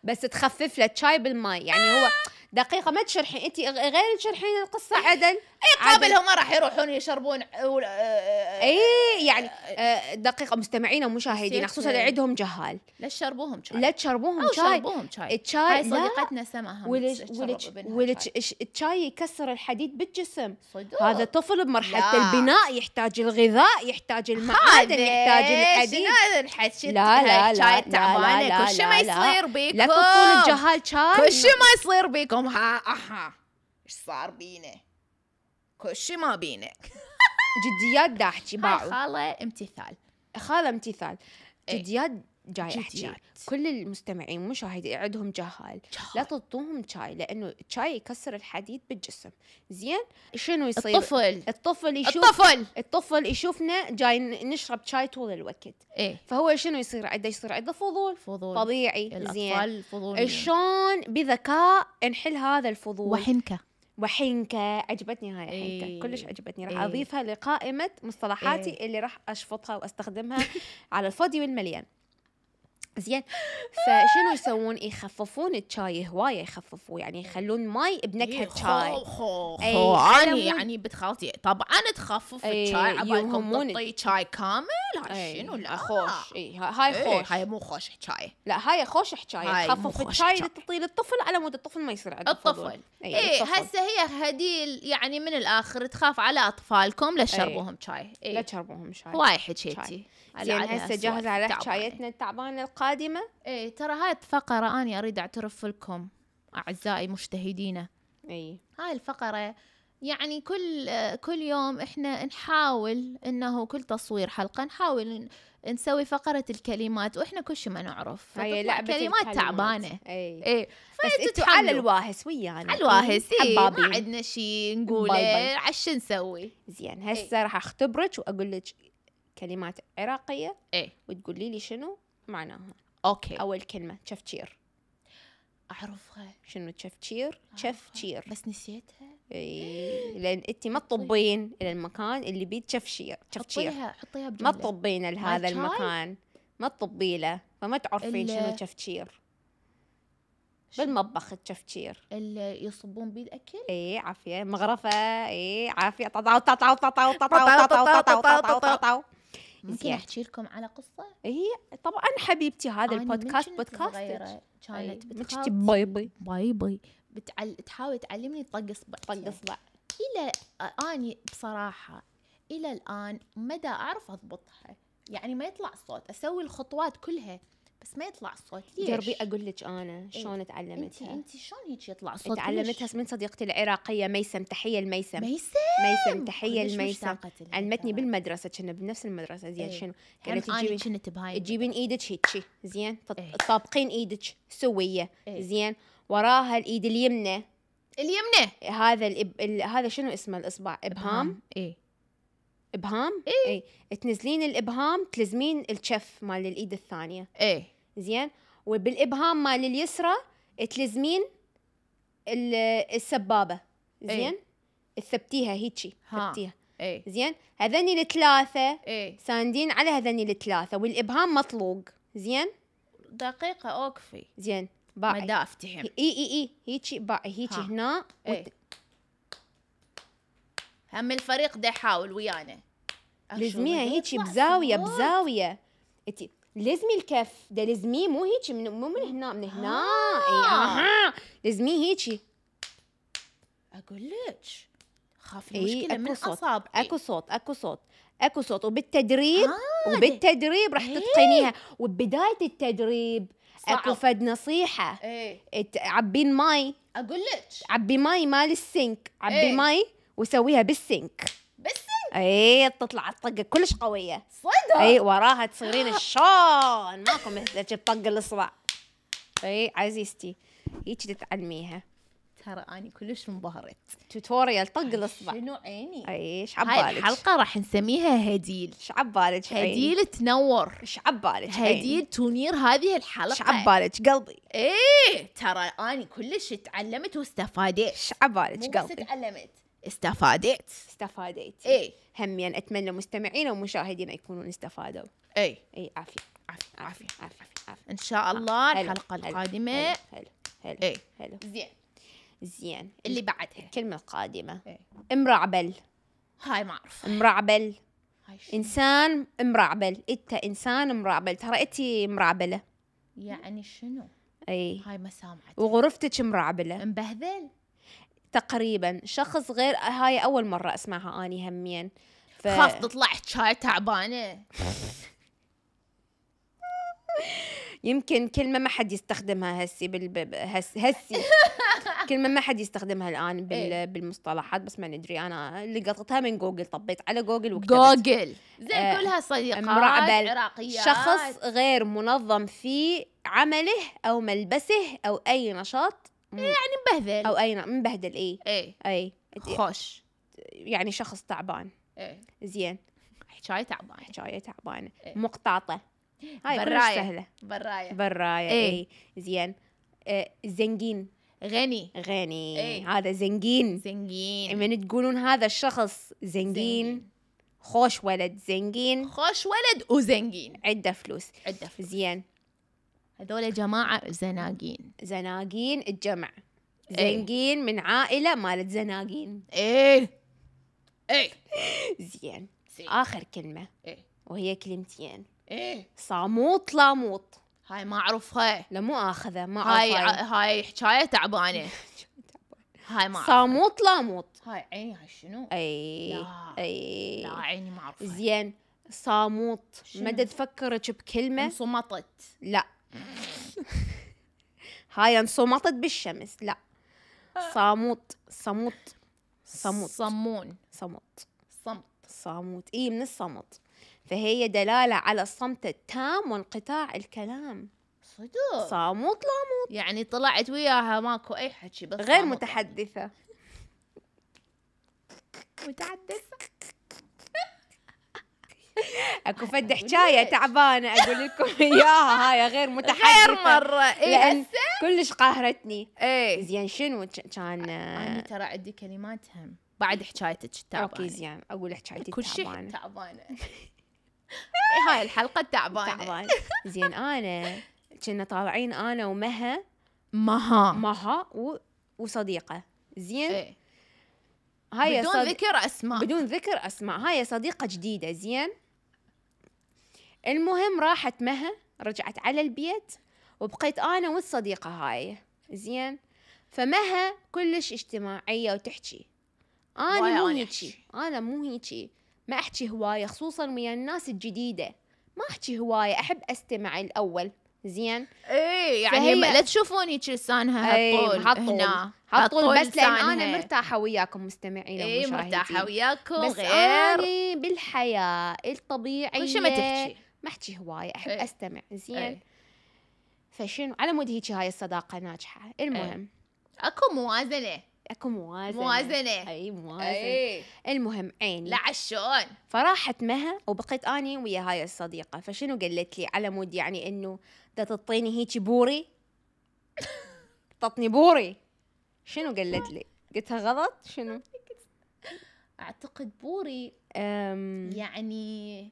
[SPEAKER 2] بس تخفف له الشاي بالماء يعني هو آه. دقيقة ما تشرحي انت غير تشرحين القصة عدل اي قابلهم ما راح يروحون يشربون آه، آه، اي يعني آه، دقيقه مستمعينا ومشاهدينا خصوصا اللي عندهم جهال لا تشربوهم شاي لا تشربوهم شاي شربوهم شاي الشاي صديقتنا سما والشاي يكسر الحديد بالجسم صدق هذا طفل بمرحله البناء يحتاج الغذاء يحتاج المعادن يحتاج الحديد لا لا لا لا لا لا كل شيء ما يصير بيكم لا تحطون الجهال شاي كل شيء ما يصير بيكم ها اها ايش صار بينا كل شيء ما بينك جديات دا احكي باعوا خاله امتثال خاله امتثال إيه. جديات جاي جديات. احكي كل المستمعين مشاهدي عندهم جهال لا تعطوهم شاي لانه الشاي يكسر الحديد بالجسم زين شنو يصير الطفل الطفل يشوف الطفل الطفل يشوفنا جاي نشرب شاي طول الوقت ايه فهو شنو يصير عنده يصير عنده فضول فضول طبيعي زين الاطفال فضول شلون بذكاء نحل هذا الفضول وحنكه وحنكة عجبتني هاي الحنكة إيه. كلش عجبتني راح إيه. أضيفها لقائمة مصطلحاتي إيه. اللي راح أشفطها وأستخدمها على الفاضي والمليان زين فشنو يسوون يخففون الشاي هوايه يخففوه يعني يخلون ماي بنكهه إيه، شاي خوان إيه، يعني يعني بتخلطي طبعا تخفف إيه، الشاي عبالكم تطي شاي كامل هاي شنو لا خوش اي هاي خوش هاي مو خوش حكايه لا هاي خوش حكايه تخفف الشاي تطي للطفل على مود الطفل ما يصير عنده الطفل اي هسه هي هديل يعني من الاخر تخاف على اطفالكم لا تشربوهم شاي لا تشربوهم شاي هواي حكيتي زين يعني هسه جاهزه على حكايتنا التعبانه القادمه ايه ترى هاي الفقره اني اريد اعترف لكم اعزائي مجتهدينا اي هاي الفقره يعني كل كل يوم احنا نحاول انه كل تصوير حلقه نحاول نسوي فقره الكلمات واحنا كل شيء ما نعرف هي لعبة كلمات تعبانه اي اي بس انتوا على الواهس ويانا على الواهس اي ما عندنا شيء نقوله عش نسوي زين هسه راح اختبرك واقول لك كلمات عراقيه ايه وتقولي لي شنو معناها اوكي اول كلمه تشفتشير اعرفها شنو تشفتشير تشفتشير بس نسيتها إيه لان انت ما تطبين الى المكان اللي بيه تشفتشير تشفتشير حطيها حطيها بجمله ما تطبين لهذا المكان ما تطبي له فما تعرفين شنو تشفتشير بالمطبخ التشفتشير اللي يصبون بيه الاكل اي عافيه مغرفه اي عافيه ططاو ططاو ططاو ططاو ططاو ططاو ططاو ططاو ممكن احكي لكم على قصه؟ اي طبعا حبيبتي هذا البودكاست بودكاست كانت بتحكي باي باي باي باي بتعل... تحاول تعلمني طق اصبع طق اصبع الى اني بصراحه الى الان مدى اعرف اضبطها يعني ما يطلع الصوت اسوي الخطوات كلها بس ما يطلع الصوت ليش؟ دربي اقول لك انا شلون تعلمتها انت شلون هيك يطلع صوت تعلمتها من صديقتي العراقيه ميسم تحيه الميسم ميسم ميسم تحيه الميسم علمتني بالمدرسه كنا بنفس المدرسه زين إيه. شنو قالت تجيبين كنت بهاي تجيبين ايدك هيك زين تطابقين إيه. ايدك سويه إيه. زين وراها الايد اليمنى اليمنى هذا الإب... ال... هذا شنو اسمه الاصبع ابهام, إبهام. ابهام اي إيه. تنزلين الابهام تلزمين الشف مال الايد الثانيه اي زين وبالابهام مال اليسرى تلزمين السبابه إيه. زين إيه؟ تثبتيها هيك ثبتيها إيه؟ زين هذني الثلاثه إيه؟ ساندين على هذني الثلاثه والابهام مطلوق زين دقيقه اوقفي زين باعي ما افتحي اي اي اي هيجي باعي هيجي هنا إيه. هم الفريق ده يحاول ويانا لازميها هيك بزاويه بزاويه انت لازمي الكف ده لازميه مو هيك من مو من هنا من هنا آه. لازمي اها لازميه هيك اقول لك خاف المشكله من اصاب اكو صوت اكو صوت اكو صوت وبالتدريب آه وبالتدريب راح إيه. تتقنيها وبدايه التدريب صعب. اكو فد نصيحه ايه؟ تعبين مي اقول لك عبي مي مال السنك عبي ايه؟ مي وسويها بالسنك بالسنك اي تطلع الطقه كلش قويه صدق اي وراها تصيرين الشون ماكو مثلك طق الاصبع اي عزيزتي هيك تتعلميها ترى اني كلش انبهرت توتوريال طق الاصبع شنو عيني اي ايش عبالك هاي الحلقه راح نسميها هديل ايش عبالك هديل تنور ايش عبالك هديل تنير هذه الحلقه ايش عبالك قلبي ايه ترى اني كلش تعلمت واستفادت ايش عبالك قلبي بس تعلمت استفادت استفادت اي همين اتمنى مستمعينا ومشاهدينا يكونون استفادوا اي اي عافيه عافيه عافيه عافيه عافيه ان شاء الله آه. الحلقه القادمه حلو حلو اي حلو زين زين اللي بعدها الكلمه القادمه ايه؟ امرعبل هاي ما اعرف امرعبل انسان مرعبل انت انسان مرعبل ترى انت مرعبله يعني شنو اي هاي ما سامعت وغرفتك مرعبله مبهذل تقريبا شخص غير هاي اول مره اسمعها اني همين ف... خاف تطلع حكايه تعبانه يمكن كلمه ما حد يستخدمها هسي بال هس... هسي كلمه ما حد يستخدمها الان بال... إيه؟ بالمصطلحات بس ما ندري انا لقطتها من جوجل طبيت على جوجل وكتبت جوجل زي آه كلها صديقات عراقيات شخص غير منظم في عمله او ملبسه او اي نشاط إيه، يعني مبهذل او اي نعم مبهدل إيه. إيه. اي اي اي خوش يعني شخص تعبان اي زين حكايه تعبانه حكايه تعبانه إيه؟ مقطاطه هاي براية سهله برايه برايه اي إيه؟ زين زنجين غني غني إيه؟ هذا زنجين زنجين من تقولون هذا الشخص زنجين, زنجين. خوش ولد زنجين خوش ولد وزنجين عده فلوس عده فلوس زين هذول جماعة زناقين زناقين الجمع إيه. زنقين من عائلة مالت زناقين ايه ايه زين زين آخر كلمة ايه وهي كلمتين ايه صاموط لاموط هاي ما اعرفها لا مو اخذه ما اعرفها هاي آه، هاي حكايه تعبانه هاي ما صاموط لاموط هاي عيني هاي شنو؟ اي لا. اي لا عيني ما اعرفها زين صاموط ما تفكرك بكلمه صمطت لا هاي انصمتت بالشمس لا صاموت صموت صموت صمون صمت صمت صاموت اي من الصمت فهي دلالة على الصمت التام وانقطاع الكلام صدق صاموت لاموت يعني طلعت وياها ماكو اي حكي بس غير متحدثة متحدثة اكو فد حكايه تعبانه اقول لكم اياها هاي غير متحدثه غير مره اي لان كلش قهرتني اي زين شنو كان آه، انا ترى عندي كلمات هم بعد حكايتك تعبانه اوكي زين اقول حكايتي كل شيء تعبانه إيه، هاي الحلقه تعبانه تعبانه زين انا كنا طالعين انا ومها مها مها و... وصديقه زين ايه. هاي بدون صد... ذكر اسماء بدون ذكر اسماء هاي صديقه جديده زين المهم راحت مها رجعت على البيت وبقيت أنا والصديقة هاي زين فمها كلش اجتماعية وتحكي
[SPEAKER 1] أنا مو هيجي
[SPEAKER 2] أنا مو هيجي ما أحكي هواية خصوصا ويا الناس الجديدة ما أحكي هواية أحب أستمع الأول زين اي يعني لا لا تشوفوني لسانها إيه، هالطول هنا هالطول بس لان انا مرتاحه وياكم مستمعين اي مرتاحه وياكم بس غير بس بالحياه الطبيعيه وش ما تحكي ما احكي هوايه احب أي. استمع زين إيه. فشنو على مود هيك هاي الصداقه ناجحه المهم أي. اكو موازنه اكو موازنه موازنه اي موازنه أي. المهم عيني لعشون فراحت مها وبقيت اني ويا هاي الصديقه فشنو قالت لي على مود يعني انه دا تطيني هيك بوري تطني بوري شنو قالت لي قلتها غلط شنو اعتقد بوري أم يعني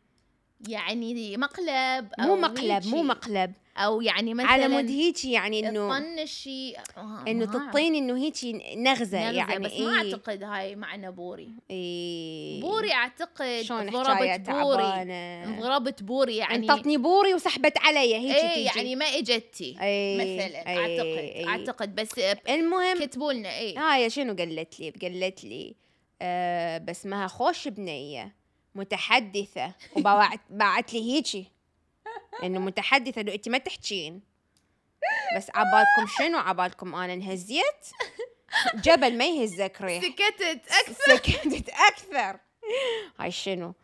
[SPEAKER 2] يعني مقلب أو مو مقلب هيجي. مو مقلب او يعني مثلا على مود هيجي يعني انه تطنشي آه، انه تطين انه هيجي نغزه, يعني بس إيه؟ ما اعتقد هاي معنى بوري إيه؟ بوري اعتقد ضربت بوري ضربت بوري يعني انطتني بوري وسحبت علي هيجي إيه تيجي. يعني ما اجتي إيه مثلا إيه اعتقد إيه اعتقد بس المهم كتبوا لنا اي هاي شنو قالت لي قالت لي آه بس ما خوش بنيه متحدثة وبعت لي هيجي انه متحدثة انه انت ما تحجين بس عبالكم شنو عبالكم انا انهزيت جبل ما يهزك ريح سكتت اكثر سكتت اكثر هاي شنو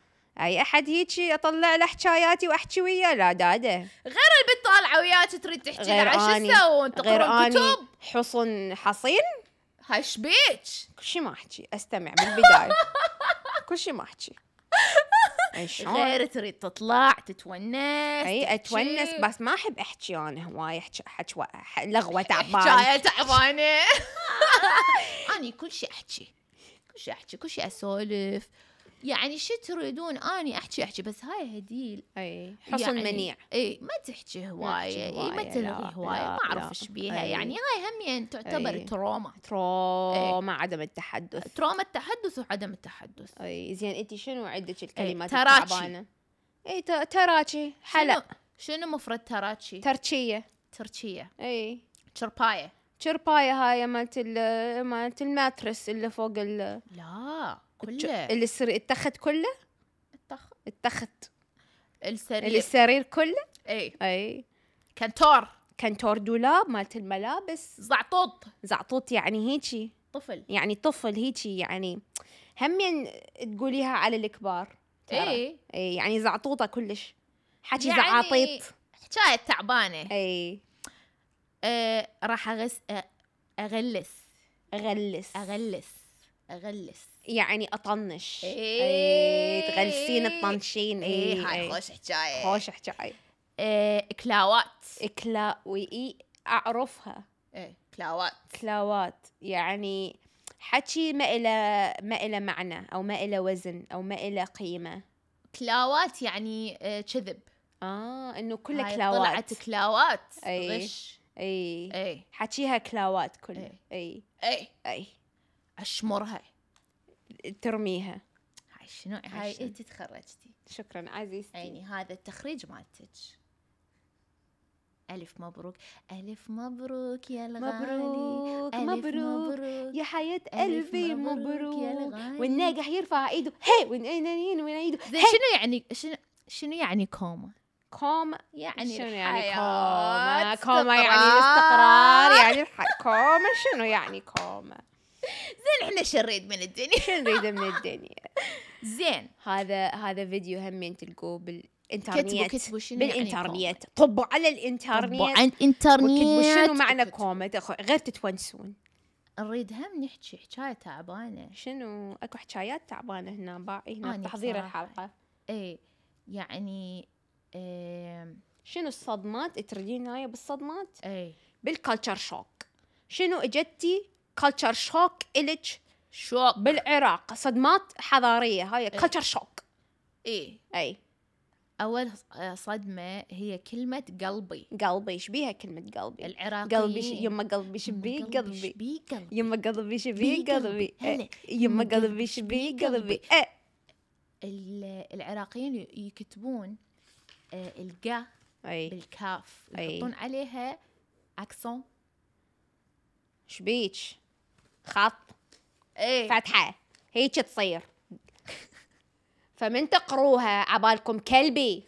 [SPEAKER 2] اي احد هيجي اطلع له حكاياتي واحكي وياه لا داده غير البنت طالعه وياك تريد تحكي لها شو تسوون تقرون كتب حصن حصين هاي شبيك كل شيء ما احكي استمع بالبدايه كل شيء ما احكي غير تريد تطلع تتونس اي اتونس بس ما احب احكي انا هواي احكي حكوة لغوه تعبانه حكايه تعبانه انا كل شيء احكي كل شيء احكي كل شيء اسولف يعني شو تريدون اني احكي احكي بس هاي هديل اي حصن يعني منيع اي ما تحكي هوايه اي ما تلغي هوايه ما اعرف ايش بيها أي. يعني هاي هم يعني تعتبر أي. تروما تروما أي. عدم التحدث تروما التحدث وعدم التحدث اي زين انت شنو عندك الكلمات أي. التعبانه اي تراكي حلق شنو, شنو مفرد تراكي تركيه تركيه اي شربايه شرباية هاي مالت مالت الماترس اللي فوق ال لا كله اللي التخت كله التخت التخت السرير السرير كله اي اي كنتور كنتور دولاب مالت الملابس زعطوط زعطوط يعني هيجي طفل يعني طفل هيجي يعني همين تقوليها على الكبار اي اي يعني زعطوطه كلش حكي يعني زعاطيط حكايه تعبانه اي آه، راح اغس آه، اغلس اغلس اغلس اغلس يعني اطنش اي إيه. تغلسين تطنشين اي إيه، هاي خوش حجايه خوش حجايه آه، كلاوات كلا وي اعرفها ايه كلاوات كلاوات يعني حكي ما إلى ما إلى معنى أو ما إلى وزن أو ما إلى قيمة كلاوات يعني كذب آه إنه كله كلاوات طلعت كلاوات إيه. غش اي اي حكيها كلاوات كلها اي اي اي اشمرها ترميها هاي شنو هاي انت تخرجتي شكرا عزيزتي يعني هذا التخريج مالتك ألف مبروك ألف مبروك يا الغالي مبروك ألف مبروك, مبروك يا حياة قلبي مبروك, مبروك والناجح يرفع ايده هي وين ايده شنو يعني شنو شنو يعني كوما؟ كوما يعني شنو يعني كوما كوما يعني الاستقرار يعني كوما شنو يعني كوما زين احنا نريد من الدنيا نريد من الدنيا زين هذا هذا فيديو همين تلقوه بال انترنت كتبوا بالانترنت يعني طبوا على الانترنت طبوا على الانترنت وكتبوا شنو معنى كوما غير تتونسون نريد هم نحكي حكايه تعبانه شنو اكو حكايات تعبانه هنا باعي هنا آه، تحضير الحلقه اي يعني إيه، شنو الصدمات تردين هاي بالصدمات اي بالكالتشر شوك شنو اجتي كالتشر شوك الك شوك بالعراق صدمات حضاريه هاي كالتشر شوك اي اي اول آه، صدمه هي كلمه قلبي قلبي ايش بيها كلمه قلبي العراقيين قلبي ش... يما قلبي شبي قلبي يما قلبي شبي قلبي إيه. يما قلبي شبي قلبي إيه. العراقيين يكتبون آه، الجا أي. بالكاف يحطون عليها اكسون شبيتش خط أي. فتحه هيك تصير فمن تقروها عبالكم كلبي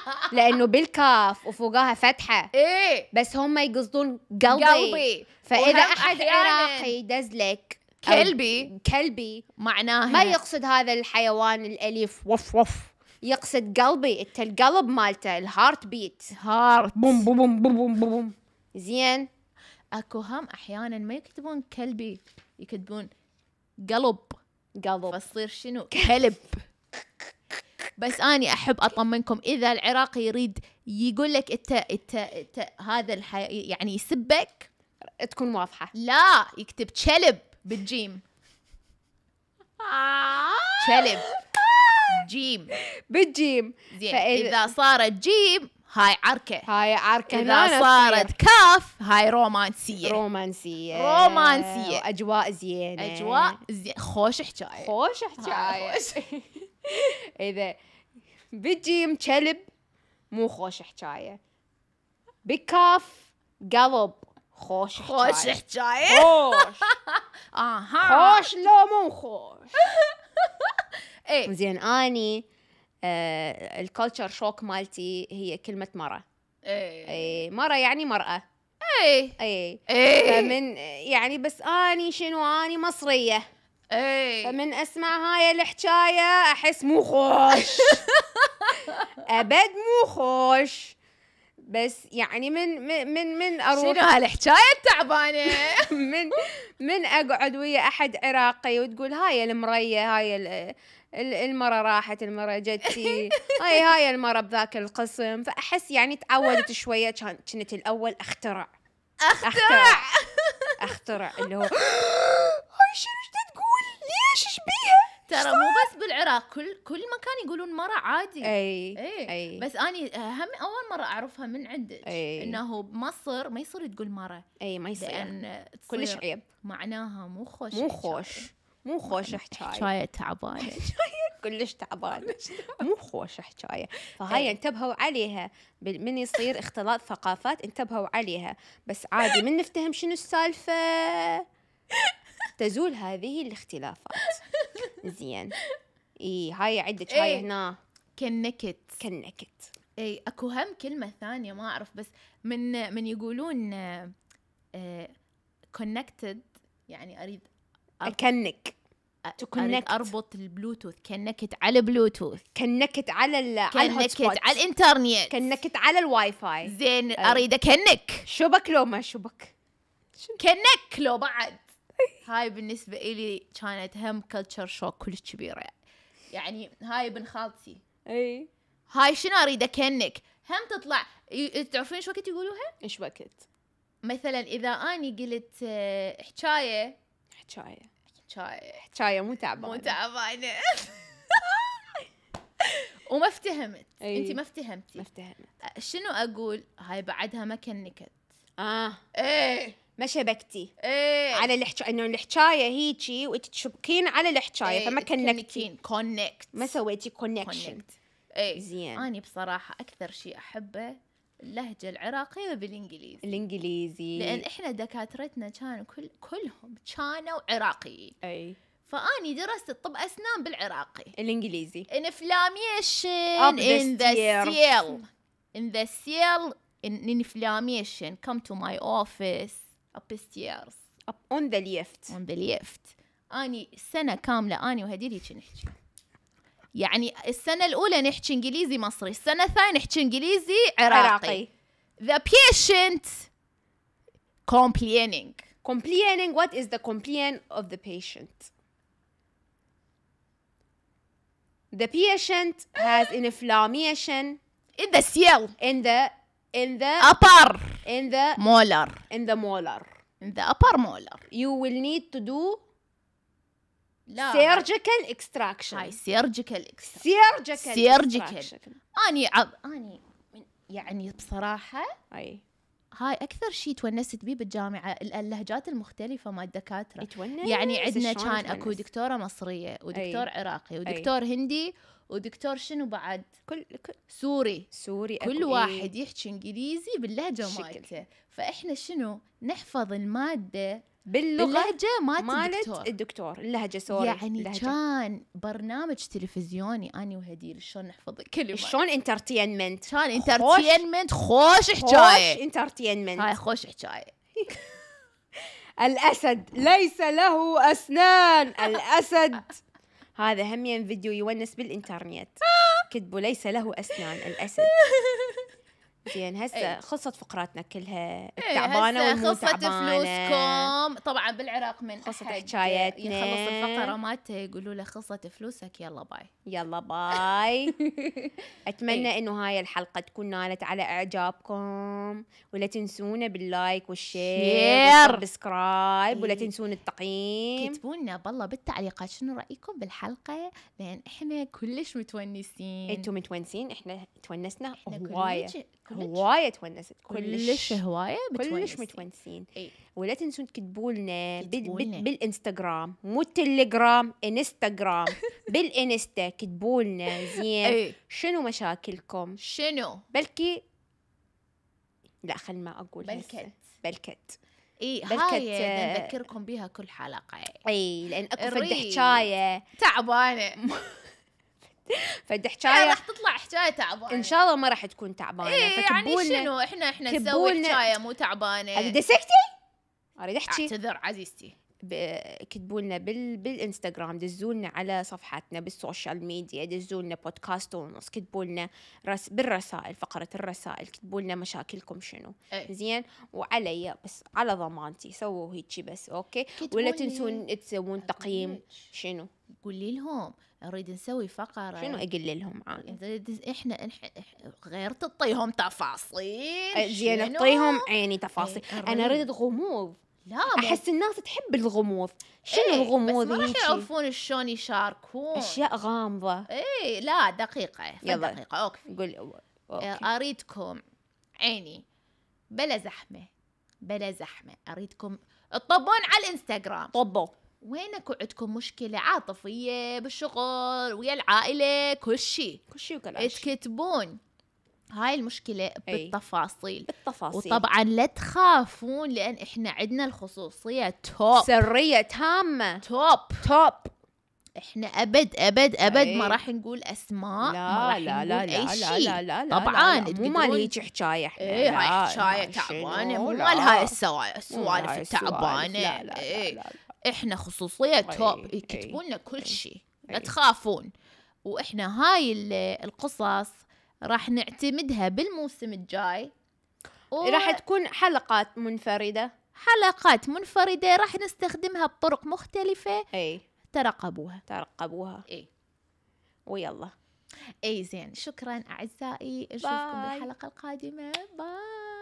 [SPEAKER 2] لانه بالكاف وفوقها فتحه ايه بس هم يقصدون قلبي قلبي فاذا احد عراقي دزلك كلبي كلبي معناها ما يقصد هذا الحيوان الاليف وف وف يقصد قلبي انت القلب مالته الهارت بيت هارت بوم بوم بوم بوم بوم, بوم. زين اكو هم احيانا ما يكتبون كلبي يكتبون قلب قلب تصير شنو كلب بس اني احب اطمنكم اذا العراقي يريد يقول لك انت انت انت هذا الحي... يعني يسبك تكون واضحه لا يكتب كلب بالجيم آه. كلب جيم بالجيم زين فإذا, اذا صارت جيم هاي عركه هاي عركه اذا صارت كاف هاي رومانسيه رومانسيه رومانسيه اجواء زينه اجواء زينة خوش حكايه خوش حكايه اذا بالجيم كلب مو خوش حكايه بكاف قلب خوش خوش حكايه خوش اها خوش لو مو خوش ايه زين اني آه الكلتشر شوك مالتي هي كلمه مره اي, ايه مره يعني مراه اي اي, ايه فمن يعني بس اني شنو اني مصريه اي فمن اسمع هاي الحكايه احس مو خوش ابد مو خوش بس يعني من من من اروح شنو هالحكايه التعبانه من من اقعد ويا احد عراقي وتقول هاي المريه هاي المرة راحت المرة جتي هاي هاي المرة بذاك القسم فأحس يعني تعودت شوية كانت كنت الأول أخترع أخترع أخترع, أخترع اللي هو هاي شنو تقول ليش ايش بيها ترى مو بس بالعراق كل كل مكان يقولون مرة عادي اي اي, أي. بس اني هم اول مرة اعرفها من عندك أي. انه بمصر ما يصير تقول مرة اي ما يصير لان كلش عيب معناها مو خوش مو خوش مو خوش حكايه حكايه تعبانه كلش تعبانه مو خوش حكايه فهاي إيه. انتبهوا عليها من يصير اختلاط ثقافات انتبهوا عليها بس عادي من نفتهم شنو السالفه تزول هذه الاختلافات زين اي هاي عده هاي إيه. هنا كنكت كنكت اي اكو هم كلمه ثانيه ما اعرف بس من من يقولون كونكتد آه، يعني اريد اكنك تكنك اربط البلوتوث كنكت على بلوتوث كنكت على ال كنكت على, الانترنت كنكت على الواي فاي زين اريد اكنك شبك لو ما شبك كنك لو بعد هاي بالنسبة إلي كانت هم كلتشر شوك كلش كبيرة يعني هاي ابن خالتي اي هاي شنو اريد اكنك هم تطلع تعرفين ايش وقت يقولوها؟ ايش وقت؟ مثلا اذا اني قلت آه، حكايه حكايه حكايه حكايه مو تعبانه مو تعبانه وما افتهمت أيه. انت ما افتهمتي ما افتهمت أه، شنو اقول هاي بعدها ما كنكت اه ايه ما شبكتي ايه على الحكاية انه الحكايه هيجي تشبكين على الحكايه إيه. فما كنكتي كونكت ما سويتي كونكشن ايه زين اني بصراحه اكثر شيء احبه اللهجة العراقية بالإنجليزي الإنجليزي لأن إحنا دكاترتنا كانوا كل كلهم كانوا عراقيين أي فاني درست الطب اسنان بالعراقي الانجليزي انفلاميشن ان ذا سيل ان ذا سيل انفلاميشن كم تو ماي اوفيس اب ستيرز اون ذا ليفت اون ذا ليفت اني سنه كامله اني وهديري نحكي يعني السنة الأولى نحكي إنجليزي مصري السنة الثانية نحكي إنجليزي عراقي The patient complaining complaining what is the complaint of the patient the patient has inflammation in the seal in the in the upper in the molar in the molar in the upper molar you will need to do
[SPEAKER 1] لا سيرجيكال
[SPEAKER 2] اكستراكشن هاي سيرجيكال سيرجيكال سيرجيكال اني عب... اني يعني بصراحه اي هاي اكثر شيء تونست بيه بالجامعه اللهجات المختلفه مال الدكاتره يعني عندنا كان اكو دكتوره مصريه ودكتور أي. عراقي ودكتور أي. هندي ودكتور شنو بعد كل, كل سوري سوري كل واحد يحكي انجليزي باللهجه مالته فاحنا شنو نحفظ الماده باللغه باللهجه مالت, مالت الدكتور. الدكتور اللهجه سوري يعني اللهجة. كان برنامج تلفزيوني اني وهدير شلون نحفظ شيء شلون انترتينمنت كان انترتينمنت خوش حكايه خوش انترتينمنت هاي خوش حكايه الاسد ليس له اسنان الاسد هذا هم فيديو يونس بالانترنت كتبوا ليس له اسنان الاسد زين هسه ايه. خلصت فقراتنا كلها إيه، التعبانه ايه والمو خلصت فلوسكم طبعا بالعراق من خلصت حكايتنا يخلص الفقره مالته يقولوا له خلصت فلوسك يلا باي يلا باي اتمنى ايه. انه هاي الحلقه تكون نالت على اعجابكم ولا تنسونا باللايك والشير والسبسكرايب ولا إيه. تنسون التقييم كتبوا لنا بالله بالتعليقات شنو رايكم بالحلقه لان احنا كلش متونسين انتم متونسين احنا تونسنا هوايه هوايه تونست كلش هوايه كلش متونسين ايه؟ ولا تنسون تكتبوا لنا بالانستغرام مو التليجرام انستغرام بالانستا كتبوا لنا زين ايه؟ شنو مشاكلكم شنو بلكي لا خل ما اقول بلكت بلكت اي هاي آه، نذكركم بيها كل حلقه اي لان اكو فد حكايه تعبانه فانت حكايه راح تطلع حكايه تعبانه ان شاء الله ما راح تكون تعبانه إيه يعني شنو احنا احنا نسوي حكايه مو تعبانه اريد اسكتي اريد احكي اعتذر عزيزتي كتبوا لنا بال... بالانستغرام دزوا لنا على صفحاتنا بالسوشيال ميديا دزوا لنا بودكاست ونص كتبوا لنا رس... بالرسائل فقره الرسائل كتبوا لنا مشاكلكم شنو أي. زين وعلي بس على ضمانتي سووا هيك بس اوكي ولا تنسون تسوون تقييم شنو قولي لهم اريد نسوي فقره شنو اقول لهم عادي احنا غير تعطيهم تفاصيل أه، زين اعطيهم عيني تفاصيل ايه انا اريد غموض لا احس الناس تحب الغموض شنو ايه الغموض بس ما راح يعرفون شلون يشاركون اشياء غامضه اي لا دقيقه يلا دقيقه اوكي قول أه، اريدكم عيني بلا زحمه بلا زحمه اريدكم تطبون على الانستغرام طبوا وين اكو عندكم مشكلة عاطفية بالشغل ويا العائلة كل شيء كل شيء وكلاش تكتبون هاي المشكلة بالتفاصيل بالتفاصيل وطبعا لا تخافون لان احنا عندنا الخصوصية توب سرية تامة توب توب احنا ابد ابد ابد أي. ما راح نقول اسماء لا ما راح لا, لا, لا, أي شي. لا لا لا طبعا لا لا مو مال هيك حكايه احنا ايه هاي حكايه تعبانه مو مال هاي السوالف التعبانه لا لا لا, لا, لا, لا, لا, لا, لا, لا احنا خصوصيه توب يكتبون لنا كل شيء لا تخافون واحنا هاي القصص راح نعتمدها بالموسم الجاي و... راح تكون حلقات منفرده حلقات منفرده راح نستخدمها بطرق مختلفه اي ترقبوها ترقبوها اي ويلا اي زين شكرا اعزائي اشوفكم بالحلقه القادمه باي